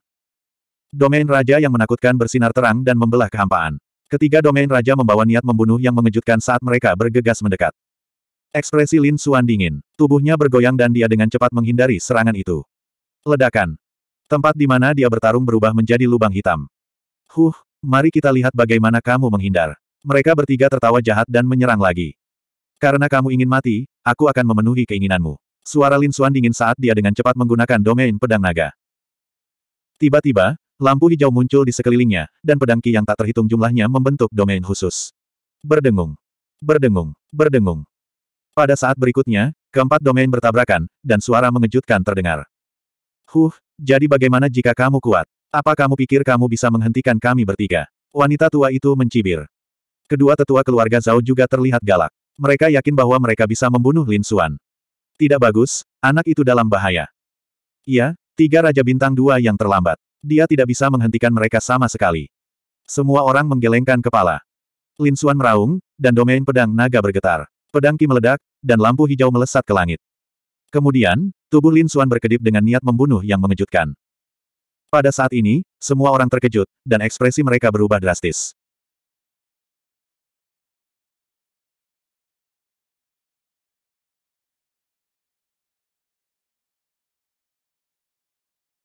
Domain raja yang menakutkan bersinar terang dan membelah kehampaan. Ketiga domain raja membawa niat membunuh yang mengejutkan saat mereka bergegas mendekat. Ekspresi Lin Xuan dingin. Tubuhnya bergoyang dan dia dengan cepat menghindari serangan itu. Ledakan. Tempat di mana dia bertarung berubah menjadi lubang hitam. Huh, mari kita lihat bagaimana kamu menghindar. Mereka bertiga tertawa jahat dan menyerang lagi. Karena kamu ingin mati, aku akan memenuhi keinginanmu. Suara Lin Suan dingin saat dia dengan cepat menggunakan domain pedang naga. Tiba-tiba, lampu hijau muncul di sekelilingnya, dan pedang ki yang tak terhitung jumlahnya membentuk domain khusus. Berdengung. Berdengung. Berdengung. Pada saat berikutnya, keempat domain bertabrakan, dan suara mengejutkan terdengar. Huh, jadi bagaimana jika kamu kuat? Apa kamu pikir kamu bisa menghentikan kami bertiga? Wanita tua itu mencibir. Kedua tetua keluarga Zhao juga terlihat galak. Mereka yakin bahwa mereka bisa membunuh Lin Suan. Tidak bagus, anak itu dalam bahaya. Iya, tiga Raja Bintang dua yang terlambat. Dia tidak bisa menghentikan mereka sama sekali. Semua orang menggelengkan kepala. Lin Xuan meraung, dan domain pedang naga bergetar. Pedang Ki meledak, dan lampu hijau melesat ke langit. Kemudian, tubuh Lin Xuan berkedip dengan niat membunuh yang mengejutkan. Pada saat ini, semua orang terkejut, dan ekspresi mereka berubah drastis.